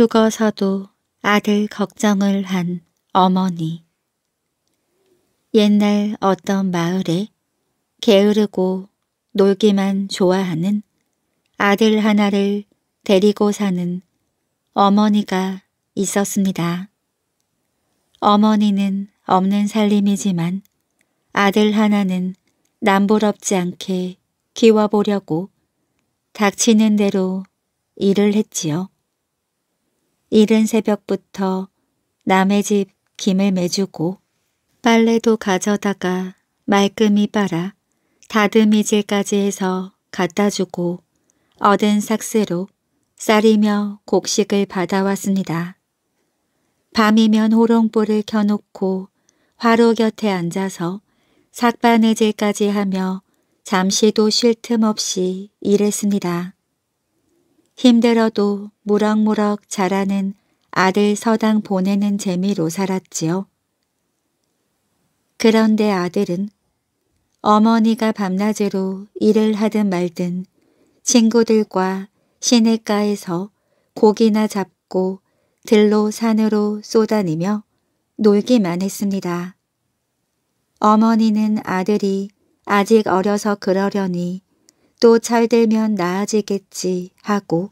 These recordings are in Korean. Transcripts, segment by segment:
죽어서도 아들 걱정을 한 어머니. 옛날 어떤 마을에 게으르고 놀기만 좋아하는 아들 하나를 데리고 사는 어머니가 있었습니다. 어머니는 없는 살림이지만 아들 하나는 남부럽지 않게 키워보려고 닥치는 대로 일을 했지요. 이른 새벽부터 남의 집 김을 매주고 빨래도 가져다가 말끔히 빨아 다듬이질까지 해서 갖다 주고 얻은 삭스로 쌀이며 곡식을 받아왔습니다. 밤이면 호롱불을 켜놓고 화로 곁에 앉아서 삭바느질까지 하며 잠시도 쉴 틈 없이 일했습니다. 힘들어도 무럭무럭 자라는 아들 서당 보내는 재미로 살았지요. 그런데 아들은 어머니가 밤낮으로 일을 하든 말든 친구들과 시내가에서 고기나 잡고 들로 산으로 쏘다니며 놀기만 했습니다. 어머니는 아들이 아직 어려서 그러려니 또잘 되면 나아지겠지 하고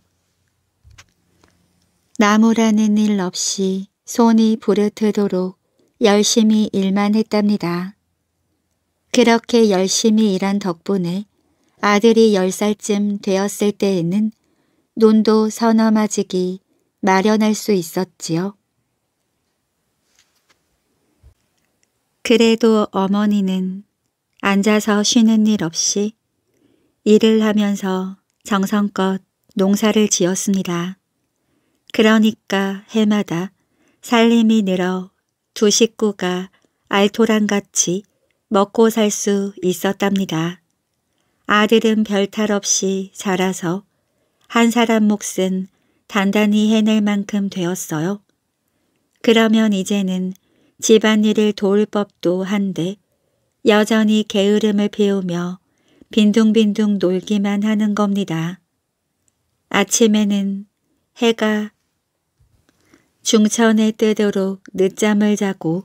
나무라는 일 없이 손이 부르트도록 열심히 일만 했답니다. 그렇게 열심히 일한 덕분에 아들이 10살쯤 되었을 때에는 논도 서너마지기 마련할 수 있었지요. 그래도 어머니는 앉아서 쉬는 일 없이 일을 하면서 정성껏 농사를 지었습니다. 그러니까 해마다 살림이 늘어 두 식구가 알토란같이 먹고 살 수 있었답니다. 아들은 별탈 없이 자라서 한 사람 몫은 단단히 해낼 만큼 되었어요. 그러면 이제는 집안일을 도울 법도 한데 여전히 게으름을 피우며 빈둥빈둥 놀기만 하는 겁니다. 아침에는 해가 중천에 뜨도록 늦잠을 자고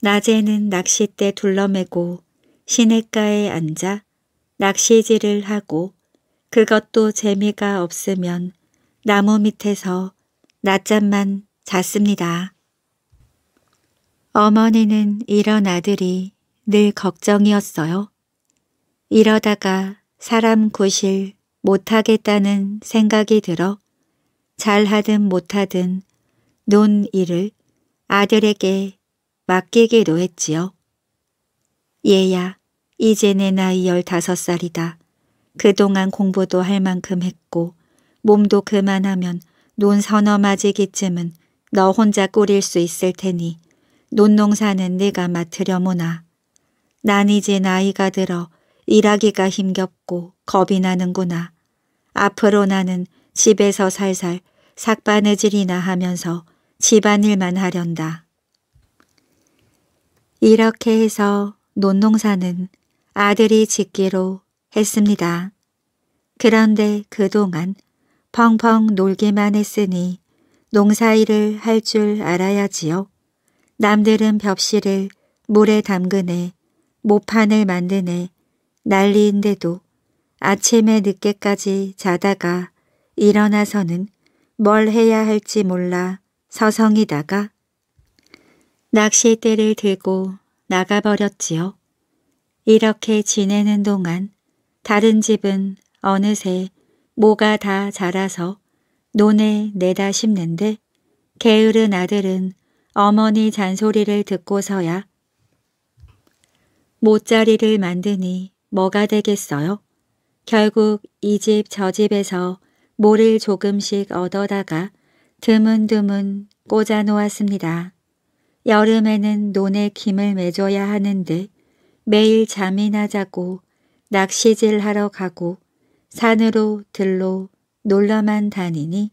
낮에는 낚싯대 둘러매고 시냇가에 앉아 낚시질을 하고 그것도 재미가 없으면 나무 밑에서 낮잠만 잤습니다. 어머니는 이런 아들이 늘 걱정이었어요. 이러다가 사람 구실 못하겠다는 생각이 들어 잘하든 못하든 논 일을 아들에게 맡기기로 했지요. 얘야 이제 내 나이 열다섯 살이다. 그동안 공부도 할 만큼 했고 몸도 그만하면 논 서너 마지기쯤은 너 혼자 꾸릴 수 있을 테니 논농사는 네가 맡으려무나. 난 이제 나이가 들어 일하기가 힘겹고 겁이 나는구나. 앞으로 나는 집에서 살살 삭바느질이나 하면서 집안일만 하련다. 이렇게 해서 논농사는 아들이 짓기로 했습니다. 그런데 그동안 펑펑 놀기만 했으니 농사일을 할 줄 알아야지요. 남들은 벽실을 물에 담그네, 모판을 만드네, 난리인데도 아침에 늦게까지 자다가 일어나서는 뭘 해야 할지 몰라 서성이다가 낚싯대를 들고 나가버렸지요. 이렇게 지내는 동안 다른 집은 어느새 뭐가다 자라서 논에 내다 심는데 게으른 아들은 어머니 잔소리를 듣고서야 못자리를 만드니 뭐가 되겠어요? 결국 이 집 저 집에서 모를 조금씩 얻어다가 드문드문 꽂아 놓았습니다. 여름에는 논에 김을 맺어야 하는데 매일 잠이나 자고 낚시질 하러 가고 산으로 들로 놀러만 다니니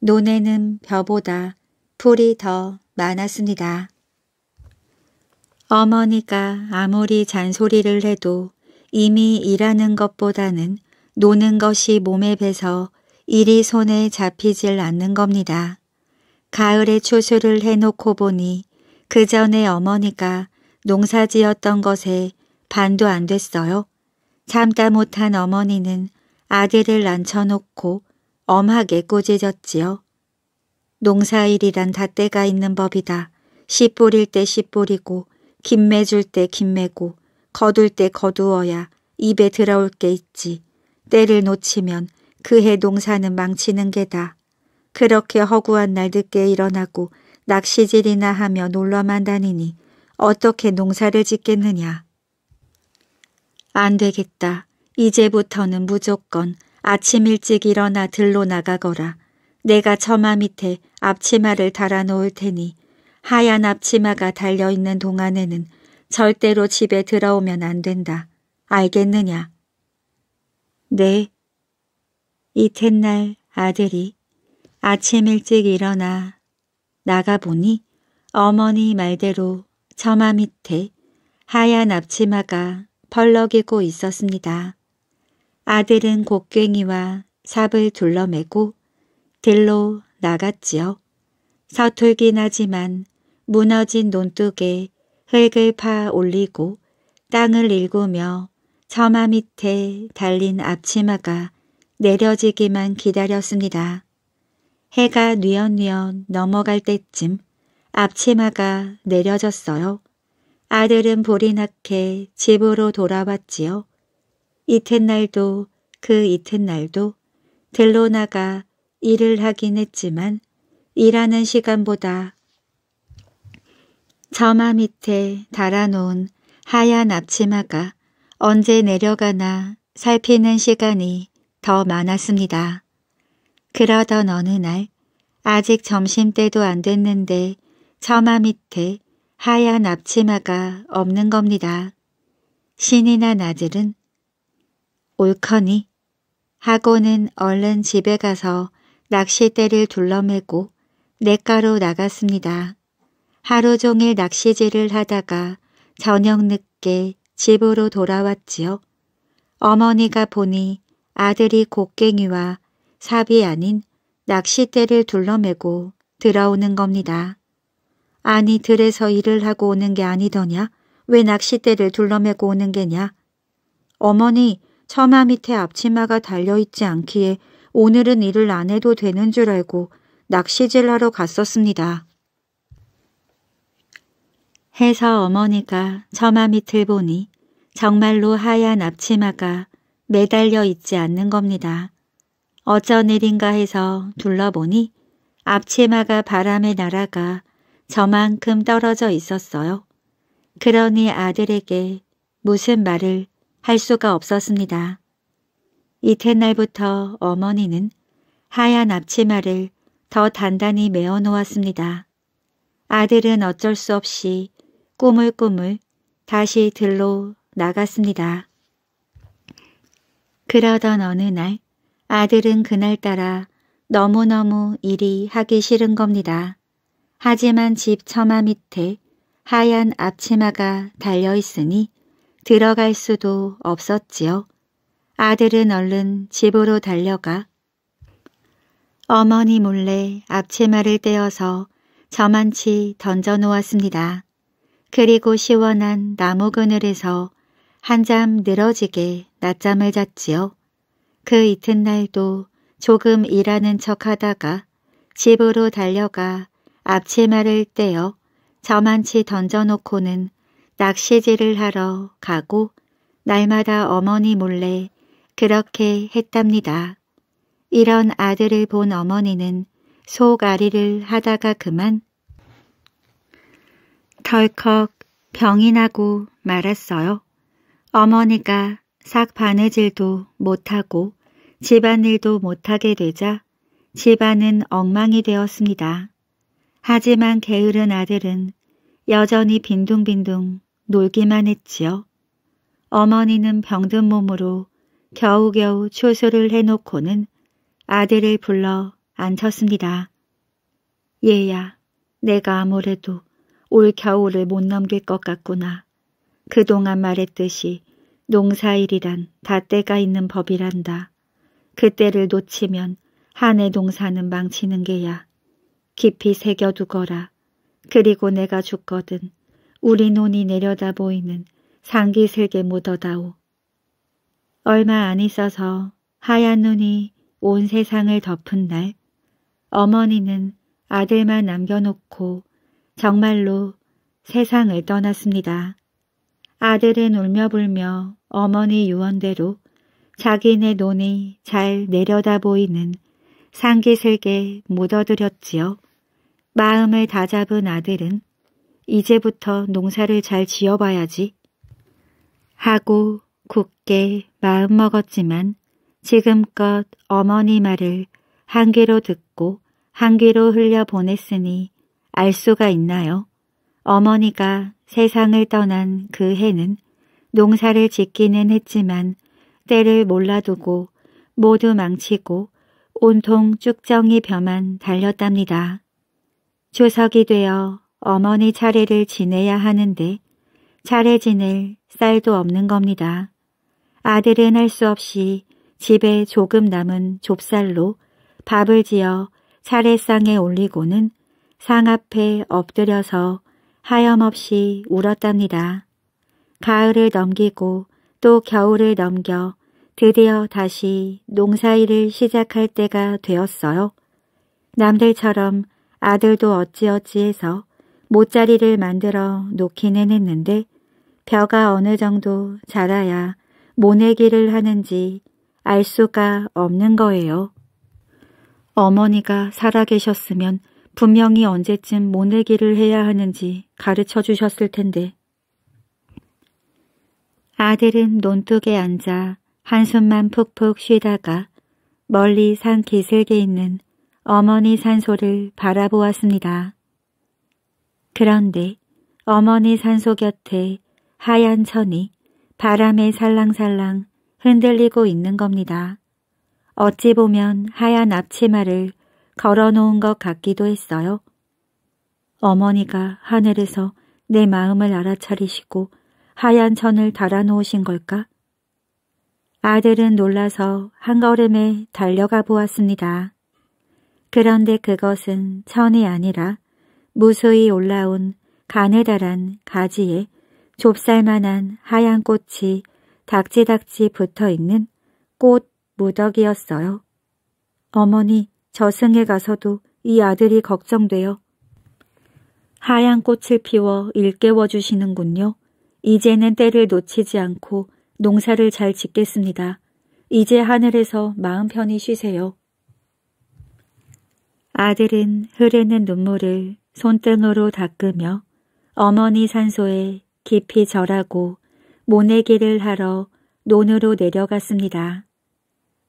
논에는 벼보다 풀이 더 많았습니다. 어머니가 아무리 잔소리를 해도 이미 일하는 것보다는 노는 것이 몸에 배서 일이 손에 잡히질 않는 겁니다. 가을에 추수를 해놓고 보니 그 전에 어머니가 농사지었던 것에 반도 안 됐어요. 참다 못한 어머니는 아들을 앉혀놓고 엄하게 꼬지졌지요. 농사일이란 다 때가 있는 법이다. 씨 뿌릴 때 씨 뿌리고 김매 줄때 김매고 거둘 때 거두어야 입에 들어올 게 있지. 때를 놓치면 그 해 농사는 망치는 게다. 그렇게 허구한 날 늦게 일어나고 낚시질이나 하며 놀러만 다니니 어떻게 농사를 짓겠느냐. 안 되겠다. 이제부터는 무조건 아침 일찍 일어나 들로 나가거라. 내가 처마 밑에 앞치마를 달아놓을 테니 하얀 앞치마가 달려있는 동안에는 절대로 집에 들어오면 안 된다. 알겠느냐? 네. 이튿날 아들이 아침 일찍 일어나 나가보니 어머니 말대로 처마 밑에 하얀 앞치마가 펄럭이고 있었습니다. 아들은 곡괭이와 삽을 둘러매고 들로 나갔지요. 서툴긴 하지만 무너진 논둑에 흙을 파 올리고 땅을 일구며 처마 밑에 달린 앞치마가 내려지기만 기다렸습니다. 해가 뉘엿뉘엿 넘어갈 때쯤 앞치마가 내려졌어요. 아들은 볼이 나게 집으로 돌아왔지요. 이튿날도 그 이튿날도 들로 나가 일을 하긴 했지만 일하는 시간보다 저마 밑에 달아놓은 하얀 앞치마가 언제 내려가나 살피는 시간이 더 많았습니다. 그러던 어느 날 아직 점심때도 안 됐는데 처마 밑에 하얀 앞치마가 없는 겁니다. 신이나 나들은 옳커니 하고는 얼른 집에 가서 낚싯대를 둘러매고 냇가로 나갔습니다. 하루 종일 낚시질을 하다가 저녁 늦게 집으로 돌아왔지요. 어머니가 보니 아들이 곡괭이와 삽이 아닌 낚싯대를 둘러매고 들어오는 겁니다. 아니 들에서 일을 하고 오는 게 아니더냐? 왜 낚싯대를 둘러매고 오는 게냐? 어머니 처마 밑에 앞치마가 달려있지 않기에 오늘은 일을 안 해도 되는 줄 알고 낚시질하러 갔었습니다. 해서 어머니가 처마 밑을 보니 정말로 하얀 앞치마가 매달려 있지 않는 겁니다. 어쩐 일인가 해서 둘러보니 앞치마가 바람에 날아가 저만큼 떨어져 있었어요. 그러니 아들에게 무슨 말을 할 수가 없었습니다. 이튿날부터 어머니는 하얀 앞치마를 더 단단히 메어 놓았습니다. 아들은 어쩔 수 없이 꾸물꾸물 다시 들로 나갔습니다. 그러던 어느 날 아들은 그날따라 너무너무 일이 하기 싫은 겁니다. 하지만 집 처마 밑에 하얀 앞치마가 달려있으니 들어갈 수도 없었지요. 아들은 얼른 집으로 달려가 어머니 몰래 앞치마를 떼어서 저만치 던져놓았습니다. 그리고 시원한 나무 그늘에서 한잠 늘어지게 낮잠을 잤지요. 그 이튿날도 조금 일하는 척하다가 집으로 달려가 앞치마를 떼어 저만치 던져놓고는 낚시질을 하러 가고 날마다 어머니 몰래 그렇게 했답니다. 이런 아들을 본 어머니는 속앓이를 하다가 그만 덜컥 병이 나고 말았어요. 어머니가 싹 바느질도 못하고 집안일도 못하게 되자 집안은 엉망이 되었습니다. 하지만 게으른 아들은 여전히 빈둥빈둥 놀기만 했지요. 어머니는 병든 몸으로 겨우겨우 추수를 해놓고는 아들을 불러 앉혔습니다. 얘야, 내가 아무래도 올 겨울을 못 넘길 것 같구나. 그동안 말했듯이 농사일이란 다 때가 있는 법이란다. 그때를 놓치면 한 해 농사는 망치는 게야. 깊이 새겨두거라. 그리고 내가 죽거든 우리 논이 내려다 보이는 상기슬게 묻어다오. 얼마 안 있어서 하얀 눈이 온 세상을 덮은 날 어머니는 아들만 남겨놓고 정말로 세상을 떠났습니다. 아들은 울며 불며 어머니 유언대로 자기네 논이 잘 내려다 보이는 상기슬게 묻어들였지요. 마음을 다잡은 아들은 이제부터 농사를 잘 지어봐야지 하고 굳게 마음먹었지만 지금껏 어머니 말을 한 귀로 듣고 한 귀로 흘려보냈으니 알 수가 있나요? 어머니가 세상을 떠난 그 해는 농사를 짓기는 했지만 때를 몰라두고 모두 망치고 온통 쭉정이 벼만 달렸답니다. 조석이 되어 어머니 차례를 지내야 하는데 차례 지낼 쌀도 없는 겁니다. 아들은 할 수 없이 집에 조금 남은 좁쌀로 밥을 지어 차례상에 올리고는 상 앞에 엎드려서 하염없이 울었답니다. 가을을 넘기고 또 겨울을 넘겨 드디어 다시 농사일을 시작할 때가 되었어요. 남들처럼 아들도 어찌어찌해서 못자리를 만들어 놓기는 했는데 벼가 어느 정도 자라야 모내기를 하는지 알 수가 없는 거예요. 어머니가 살아계셨으면 분명히 언제쯤 모내기를 해야 하는지 가르쳐 주셨을 텐데. 아들은 논둑에 앉아 한숨만 푹푹 쉬다가 멀리 산 기슭에 있는 어머니 산소를 바라보았습니다. 그런데 어머니 산소 곁에 하얀 천이 바람에 살랑살랑 흔들리고 있는 겁니다. 어찌 보면 하얀 앞치마를 걸어놓은 것 같기도 했어요. 어머니가 하늘에서 내 마음을 알아차리시고 하얀 천을 달아놓으신 걸까? 아들은 놀라서 한 걸음에 달려가 보았습니다. 그런데 그것은 천이 아니라 무수히 올라온 가느다란 가지에 좁쌀만한 하얀 꽃이 닥지닥지 붙어있는 꽃 무더기였어요. 어머니, 저승에 가서도 이 아들이 걱정되어 하얀 꽃을 피워 일깨워 주시는군요. 이제는 때를 놓치지 않고 농사를 잘 짓겠습니다. 이제 하늘에서 마음 편히 쉬세요. 아들은 흐르는 눈물을 손등으로 닦으며 어머니 산소에 깊이 절하고 모내기를 하러 논으로 내려갔습니다.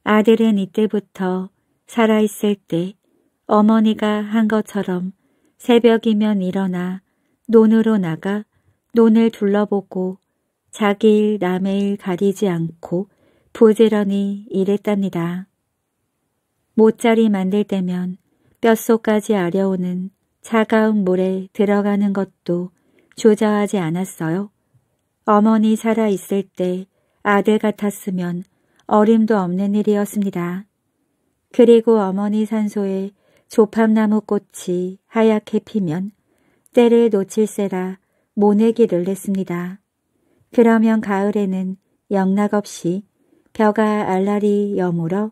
아들은 이때부터 살아있을 때 어머니가 한 것처럼 새벽이면 일어나 논으로 나가 논을 둘러보고 자기 일 남의 일 가리지 않고 부지런히 일했답니다. 모짜리 만들 때면 뼛속까지 아려오는 차가운 물에 들어가는 것도 조자하지 않았어요. 어머니 살아있을 때 아들 같았으면 어림도 없는 일이었습니다. 그리고 어머니 산소에 조팝나무 꽃이 하얗게 피면 때를 놓칠세라 모내기를 냈습니다 그러면 가을에는 영락없이 벼가 알랄이 여물어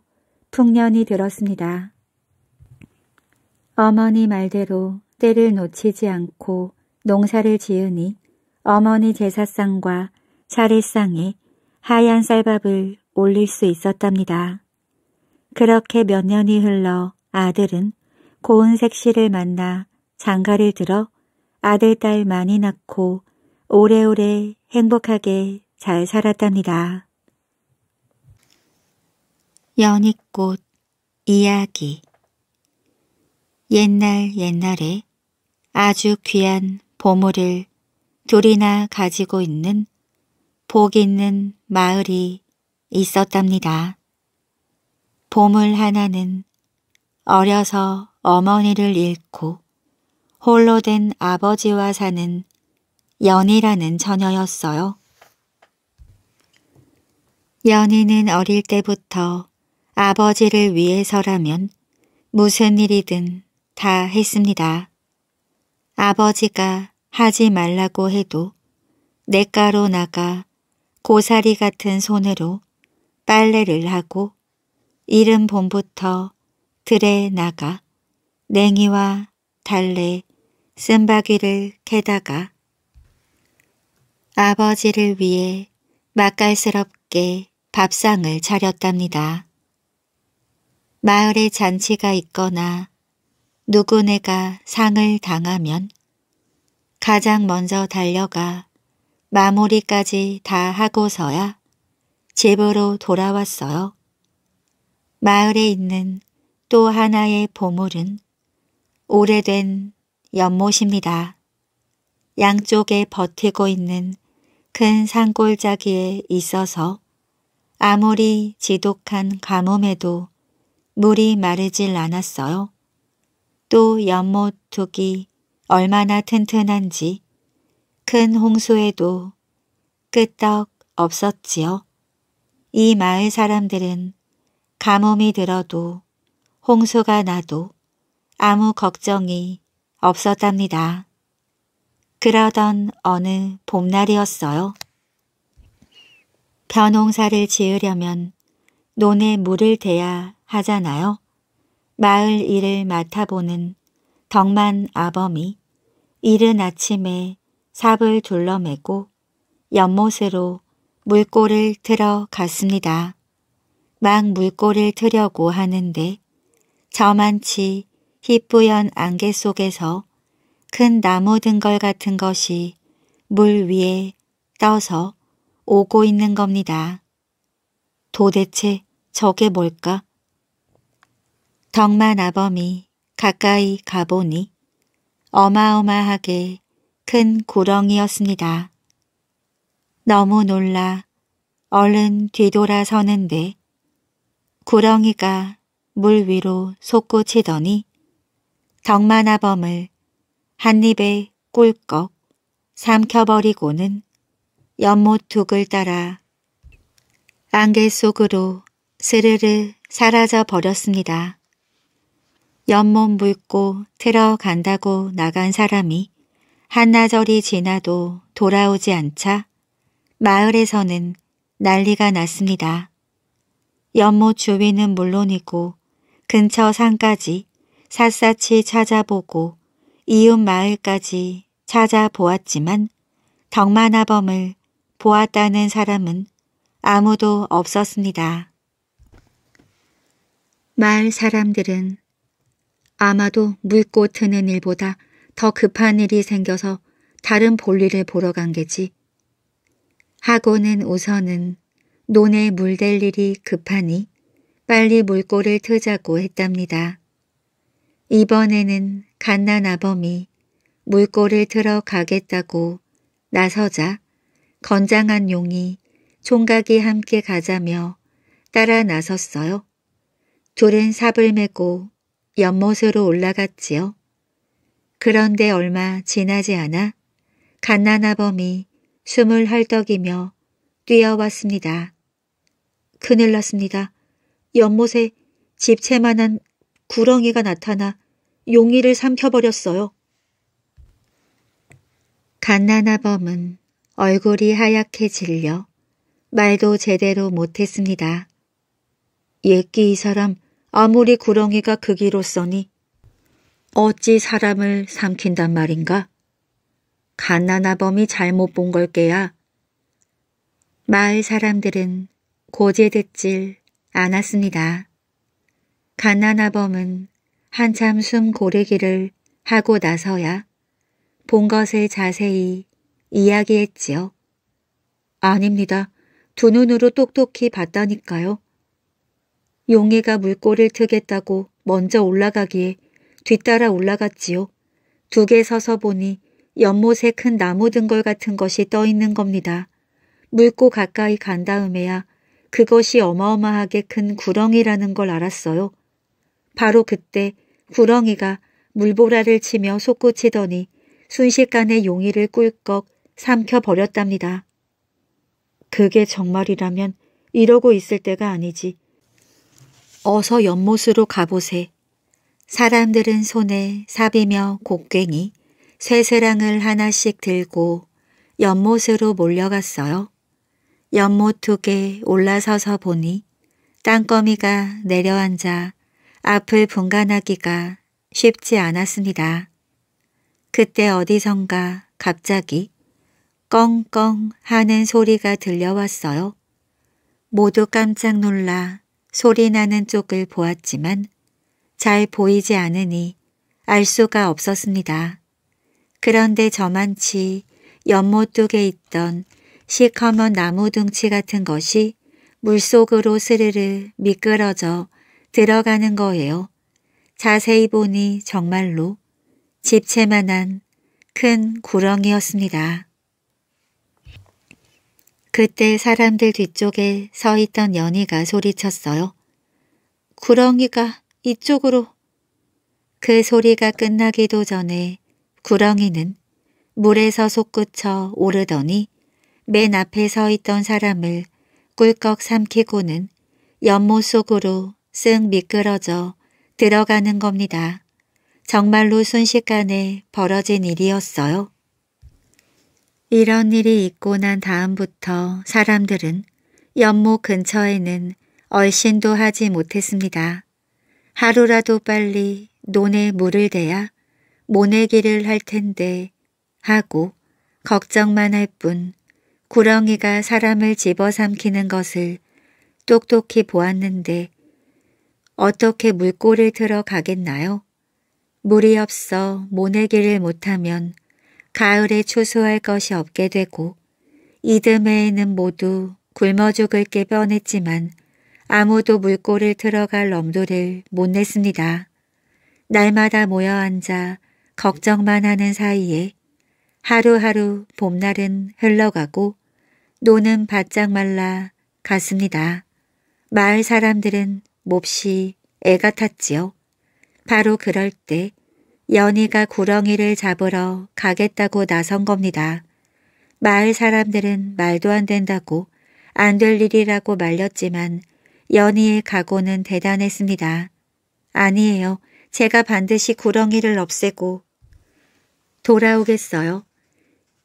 풍년이 들었습니다. 어머니 말대로 때를 놓치지 않고 농사를 지으니 어머니 제사상과 차례상에 하얀 쌀밥을 올릴 수 있었답니다. 그렇게 몇 년이 흘러 아들은 고은색 씨를 만나 장가를 들어 아들, 딸 많이 낳고 오래오래 행복하게 잘 살았답니다. 연잎꽃 이야기 옛날 옛날에 아주 귀한 보물을 둘이나 가지고 있는 복 있는 마을이 있었답니다. 보물 하나는 어려서 어머니를 잃고 홀로 된 아버지와 사는 연희라는 처녀였어요. 연희는 어릴 때부터 아버지를 위해서라면 무슨 일이든 다 했습니다. 아버지가 하지 말라고 해도 내가로 나가 고사리 같은 손으로 빨래를 하고 이른 봄부터 들에 나가 냉이와 달래 쓴바귀를 캐다가 아버지를 위해 맛깔스럽게 밥상을 차렸답니다. 마을에 잔치가 있거나 누구네가 상을 당하면 가장 먼저 달려가 마무리까지 다 하고서야 집으로 돌아왔어요. 마을에 있는 또 하나의 보물은 오래된 연못입니다. 양쪽에 버티고 있는 큰 산골짜기에 있어서 아무리 지독한 가뭄에도 물이 마르질 않았어요. 또 연못 둑기 얼마나 튼튼한지 큰 홍수에도 끄떡 없었지요. 이 마을 사람들은 가뭄이 들어도 홍수가 나도 아무 걱정이 없었답니다. 그러던 어느 봄날이었어요. 변홍사를 지으려면 논에 물을 대야 하잖아요. 마을 일을 맡아보는 덕만 아범이 이른 아침에 삽을 둘러매고 연못으로 물꼬를 들어 갔습니다. 막 물꼬를 트려고 하는데 저만치 희뿌연 안개 속에서 큰 나무 등걸 같은 것이 물 위에 떠서 오고 있는 겁니다. 도대체 저게 뭘까? 덕만 아범이 가까이 가보니 어마어마하게 큰구렁이였습니다 너무 놀라 얼른 뒤돌아서는데 구렁이가 물 위로 솟구치더니 덕만아범을 한 입에 꿀꺽 삼켜버리고는 연못둑을 따라 안개 속으로 스르르 사라져 버렸습니다. 연못 묽고 들어간다고 나간 사람이 한나절이 지나도 돌아오지 않자 마을에서는 난리가 났습니다. 연못 주위는 물론이고 근처 산까지 샅샅이 찾아보고 이웃 마을까지 찾아보았지만 덕만아범을 보았다는 사람은 아무도 없었습니다. 마을 사람들은 아마도 물꽃 트는 일보다 더 급한 일이 생겨서 다른 볼일을 보러 간 게지. 하고는 우선은 논에 물댈 일이 급하니 빨리 물꼬를 트자고 했답니다. 이번에는 갓난 아범이 물꼬를 틀어 가겠다고 나서자 건장한 용이 총각이 함께 가자며 따라 나섰어요. 둘은 삽을 메고 연못으로 올라갔지요. 그런데 얼마 지나지 않아 갓난아범이 숨을 헐떡이며 뛰어왔습니다. 큰일 났습니다. 연못에 집채만한 구렁이가 나타나 용이를 삼켜버렸어요. 갓난아범은 얼굴이 하얗게 질려 말도 제대로 못했습니다. 옛기이 사람 아무리 구렁이가 극기로 그 써니 어찌 사람을 삼킨단 말인가? 갓난아범이 잘못 본 걸게야 마을 사람들은 고제듣질 않았습니다. 갓난아범은 한참 숨 고르기를 하고 나서야 본 것을 자세히 이야기했지요. 아닙니다. 두 눈으로 똑똑히 봤다니까요. 용이가 물꼬를 트겠다고 먼저 올라가기에 뒤따라 올라갔지요. 두 개 서서 보니 연못에 큰 나무 등걸 같은 것이 떠 있는 겁니다. 물꼬 가까이 간 다음에야 그것이 어마어마하게 큰 구렁이라는 걸 알았어요. 바로 그때 구렁이가 물보라를 치며 솟구치더니 순식간에 용의를 꿀꺽 삼켜버렸답니다. 그게 정말이라면 이러고 있을 때가 아니지. 어서 연못으로 가보세. 사람들은 손에 삽이며 곡괭이, 쇠세랑을 하나씩 들고 연못으로 몰려갔어요. 연못둑에 올라서서 보니 땅거미가 내려앉아 앞을 분간하기가 쉽지 않았습니다. 그때 어디선가 갑자기 껑껑 하는 소리가 들려왔어요. 모두 깜짝 놀라 소리 나는 쪽을 보았지만 잘 보이지 않으니 알 수가 없었습니다. 그런데 저만치 연못둑에 있던 시커먼 나무 둥치 같은 것이 물속으로 스르르 미끄러져 들어가는 거예요. 자세히 보니 정말로 집채만한 큰 구렁이였습니다. 그때 사람들 뒤쪽에 서 있던 연희가 소리쳤어요. 구렁이가 이쪽으로. 그 소리가 끝나기도 전에 구렁이는 물에서 솟구쳐 오르더니 맨 앞에 서 있던 사람을 꿀꺽 삼키고는 연못 속으로 쓱 미끄러져 들어가는 겁니다. 정말로 순식간에 벌어진 일이었어요. 이런 일이 있고 난 다음부터 사람들은 연못 근처에는 얼씬도 하지 못했습니다. 하루라도 빨리 논에 물을 대야 모내기를 할 텐데 하고 걱정만 할뿐 구렁이가 사람을 집어삼키는 것을 똑똑히 보았는데 어떻게 물꼬를 들어가겠나요? 물이 없어 모내기를 못하면 가을에 추수할 것이 없게 되고 이듬해에는 모두 굶어 죽을 게 뻔했지만 아무도 물꼬를 들어갈 엄두를 못 냈습니다. 날마다 모여 앉아 걱정만 하는 사이에 하루하루 봄날은 흘러가고 노는 바짝 말라 갔습니다. 마을 사람들은 몹시 애가 탔지요. 바로 그럴 때 연희가 구렁이를 잡으러 가겠다고 나선 겁니다. 마을 사람들은 말도 안 된다고 안 될 일이라고 말렸지만 연희의 각오는 대단했습니다. 아니에요. 제가 반드시 구렁이를 없애고 돌아오겠어요.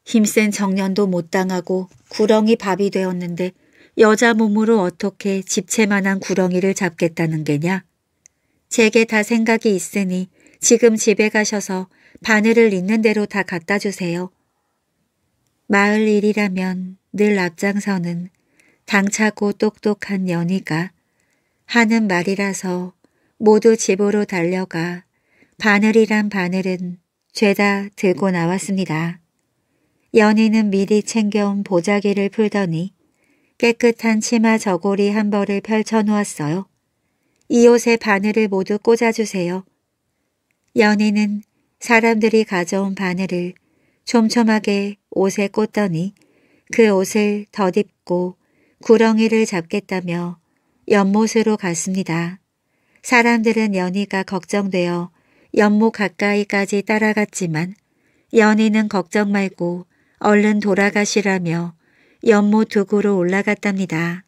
힘센 정년도 못 당하고 구렁이 밥이 되었는데 여자 몸으로 어떻게 집채만한 구렁이를 잡겠다는 게냐? 제게 다 생각이 있으니 지금 집에 가셔서 바늘을 있는 대로 다 갖다 주세요. 마을 일이라면 늘 앞장서는 당차고 똑똑한 연희가 하는 말이라서 모두 집으로 달려가 바늘이란 바늘은 죄다 들고 나왔습니다. 연희는 미리 챙겨온 보자기를 풀더니 깨끗한 치마 저고리 한 벌을 펼쳐놓았어요. 이 옷에 바늘을 모두 꽂아주세요. 연희는 사람들이 가져온 바늘을 촘촘하게 옷에 꽂더니 그 옷을 덧입고 구렁이를 잡겠다며 연못으로 갔습니다. 사람들은 연희가 걱정되어 연못 가까이까지 따라갔지만 연희는 걱정 말고 얼른 돌아가시라며 연못 두구로 올라갔답니다.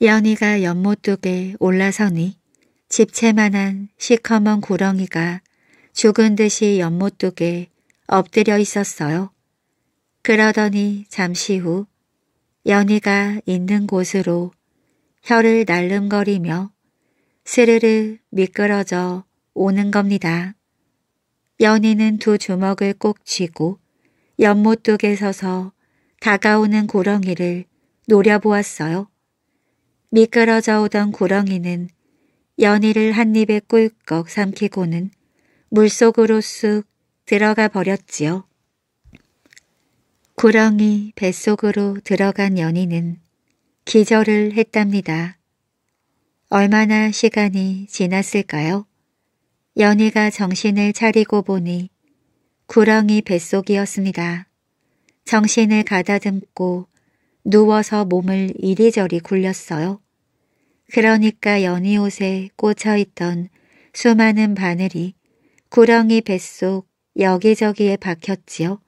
연희가 연못둑에 올라서니 집채만한 시커먼 구렁이가 죽은 듯이 연못둑에 엎드려 있었어요. 그러더니 잠시 후 연희가 있는 곳으로 혀를 날름거리며 스르르 미끄러져 오는 겁니다. 연희는 두 주먹을 꼭 쥐고 연못독에 서서 다가오는 구렁이를 노려보았어요. 미끄러져 오던 구렁이는 연희를 한 입에 꿀꺽 삼키고는 물속으로 쑥 들어가 버렸지요. 구렁이 뱃속으로 들어간 연희는 기절을 했답니다. 얼마나 시간이 지났을까요? 연희가 정신을 차리고 보니 구렁이 뱃속이었습니다. 정신을 가다듬고 누워서 몸을 이리저리 굴렸어요. 그러니까 연희 옷에 꽂혀있던 수많은 바늘이 구렁이 뱃속 여기저기에 박혔지요.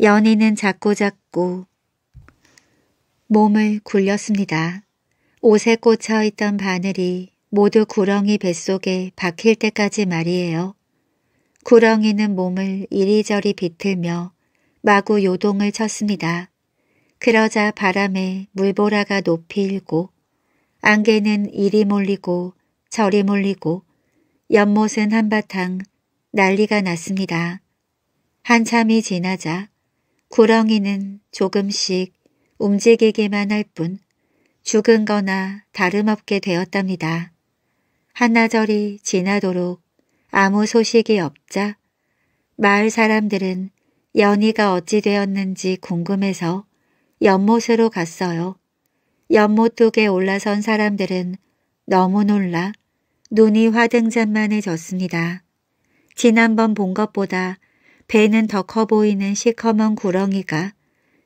연희는 자꾸자꾸 몸을 굴렸습니다. 옷에 꽂혀있던 바늘이 모두 구렁이 뱃속에 박힐 때까지 말이에요. 구렁이는 몸을 이리저리 비틀며 마구 요동을 쳤습니다. 그러자 바람에 물보라가 높이 일고 안개는 이리 몰리고 저리 몰리고 연못은 한바탕 난리가 났습니다. 한참이 지나자 구렁이는 조금씩 움직이기만 할 뿐 죽은 거나 다름없게 되었답니다. 한나절이 지나도록 아무 소식이 없자 마을 사람들은 연희가 어찌 되었는지 궁금해서 연못으로 갔어요. 연못 뚝에 올라선 사람들은 너무 놀라 눈이 화등잔만해졌습니다. 지난번 본 것보다 배는 더 커 보이는 시커먼 구렁이가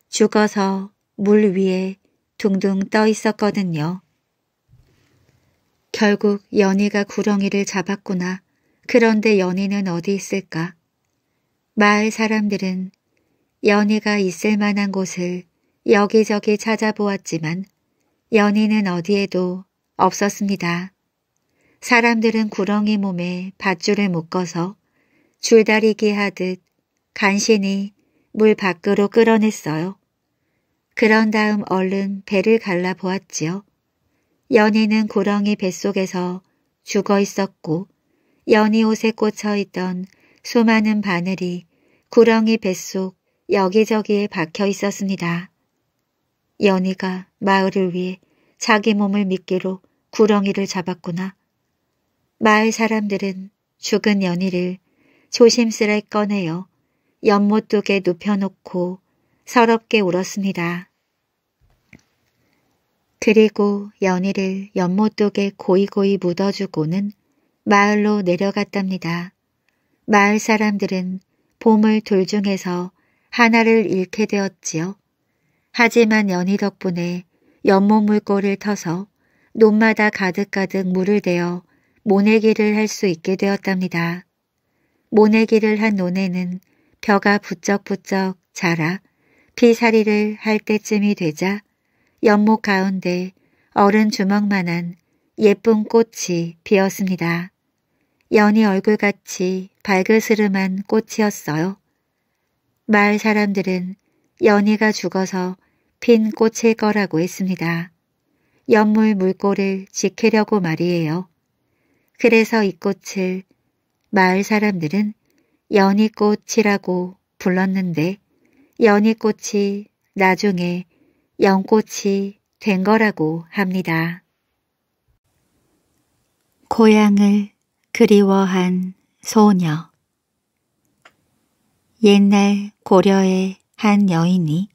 죽어서 물 위에 둥둥 떠 있었거든요. 결국 연희가 구렁이를 잡았구나. 그런데 연희는 어디 있을까? 마을 사람들은 연희가 있을 만한 곳을 여기저기 찾아보았지만 연희는 어디에도 없었습니다. 사람들은 구렁이 몸에 밧줄을 묶어서 줄다리기 하듯 간신히 물 밖으로 끌어냈어요. 그런 다음 얼른 배를 갈라보았지요. 연희는 구렁이 뱃속에서 죽어 있었고 연희 옷에 꽂혀 있던 수많은 바늘이 구렁이 뱃속 여기저기에 박혀 있었습니다. 연희가 마을을 위해 자기 몸을 미끼로 구렁이를 잡았구나. 마을 사람들은 죽은 연희를 조심스레 꺼내어 연못둑에 눕혀놓고 서럽게 울었습니다. 그리고 연희를 연못독에 고이고이 묻어주고는 마을로 내려갔답니다. 마을 사람들은 봄을 둘 중에서 하나를 잃게 되었지요. 하지만 연희 덕분에 연못 물꼬를 터서 논마다 가득가득 물을 대어 모내기를 할 수 있게 되었답니다. 모내기를 한 논에는 벼가 부쩍부쩍 자라 피사리를할 때쯤이 되자 연못 가운데 어른 주먹만한 예쁜 꽃이 피었습니다. 연이 얼굴같이 밝으스름한 꽃이었어요. 마을 사람들은 연이가 죽어서 핀 꽃일 거라고 했습니다. 연물 물꼬를 지키려고 말이에요. 그래서 이 꽃을 마을 사람들은 연이꽃이라고 불렀는데 연이꽃이 나중에 연꽃이 된 거라고 합니다. 고향을 그리워한 소녀 옛날 고려의 한 여인이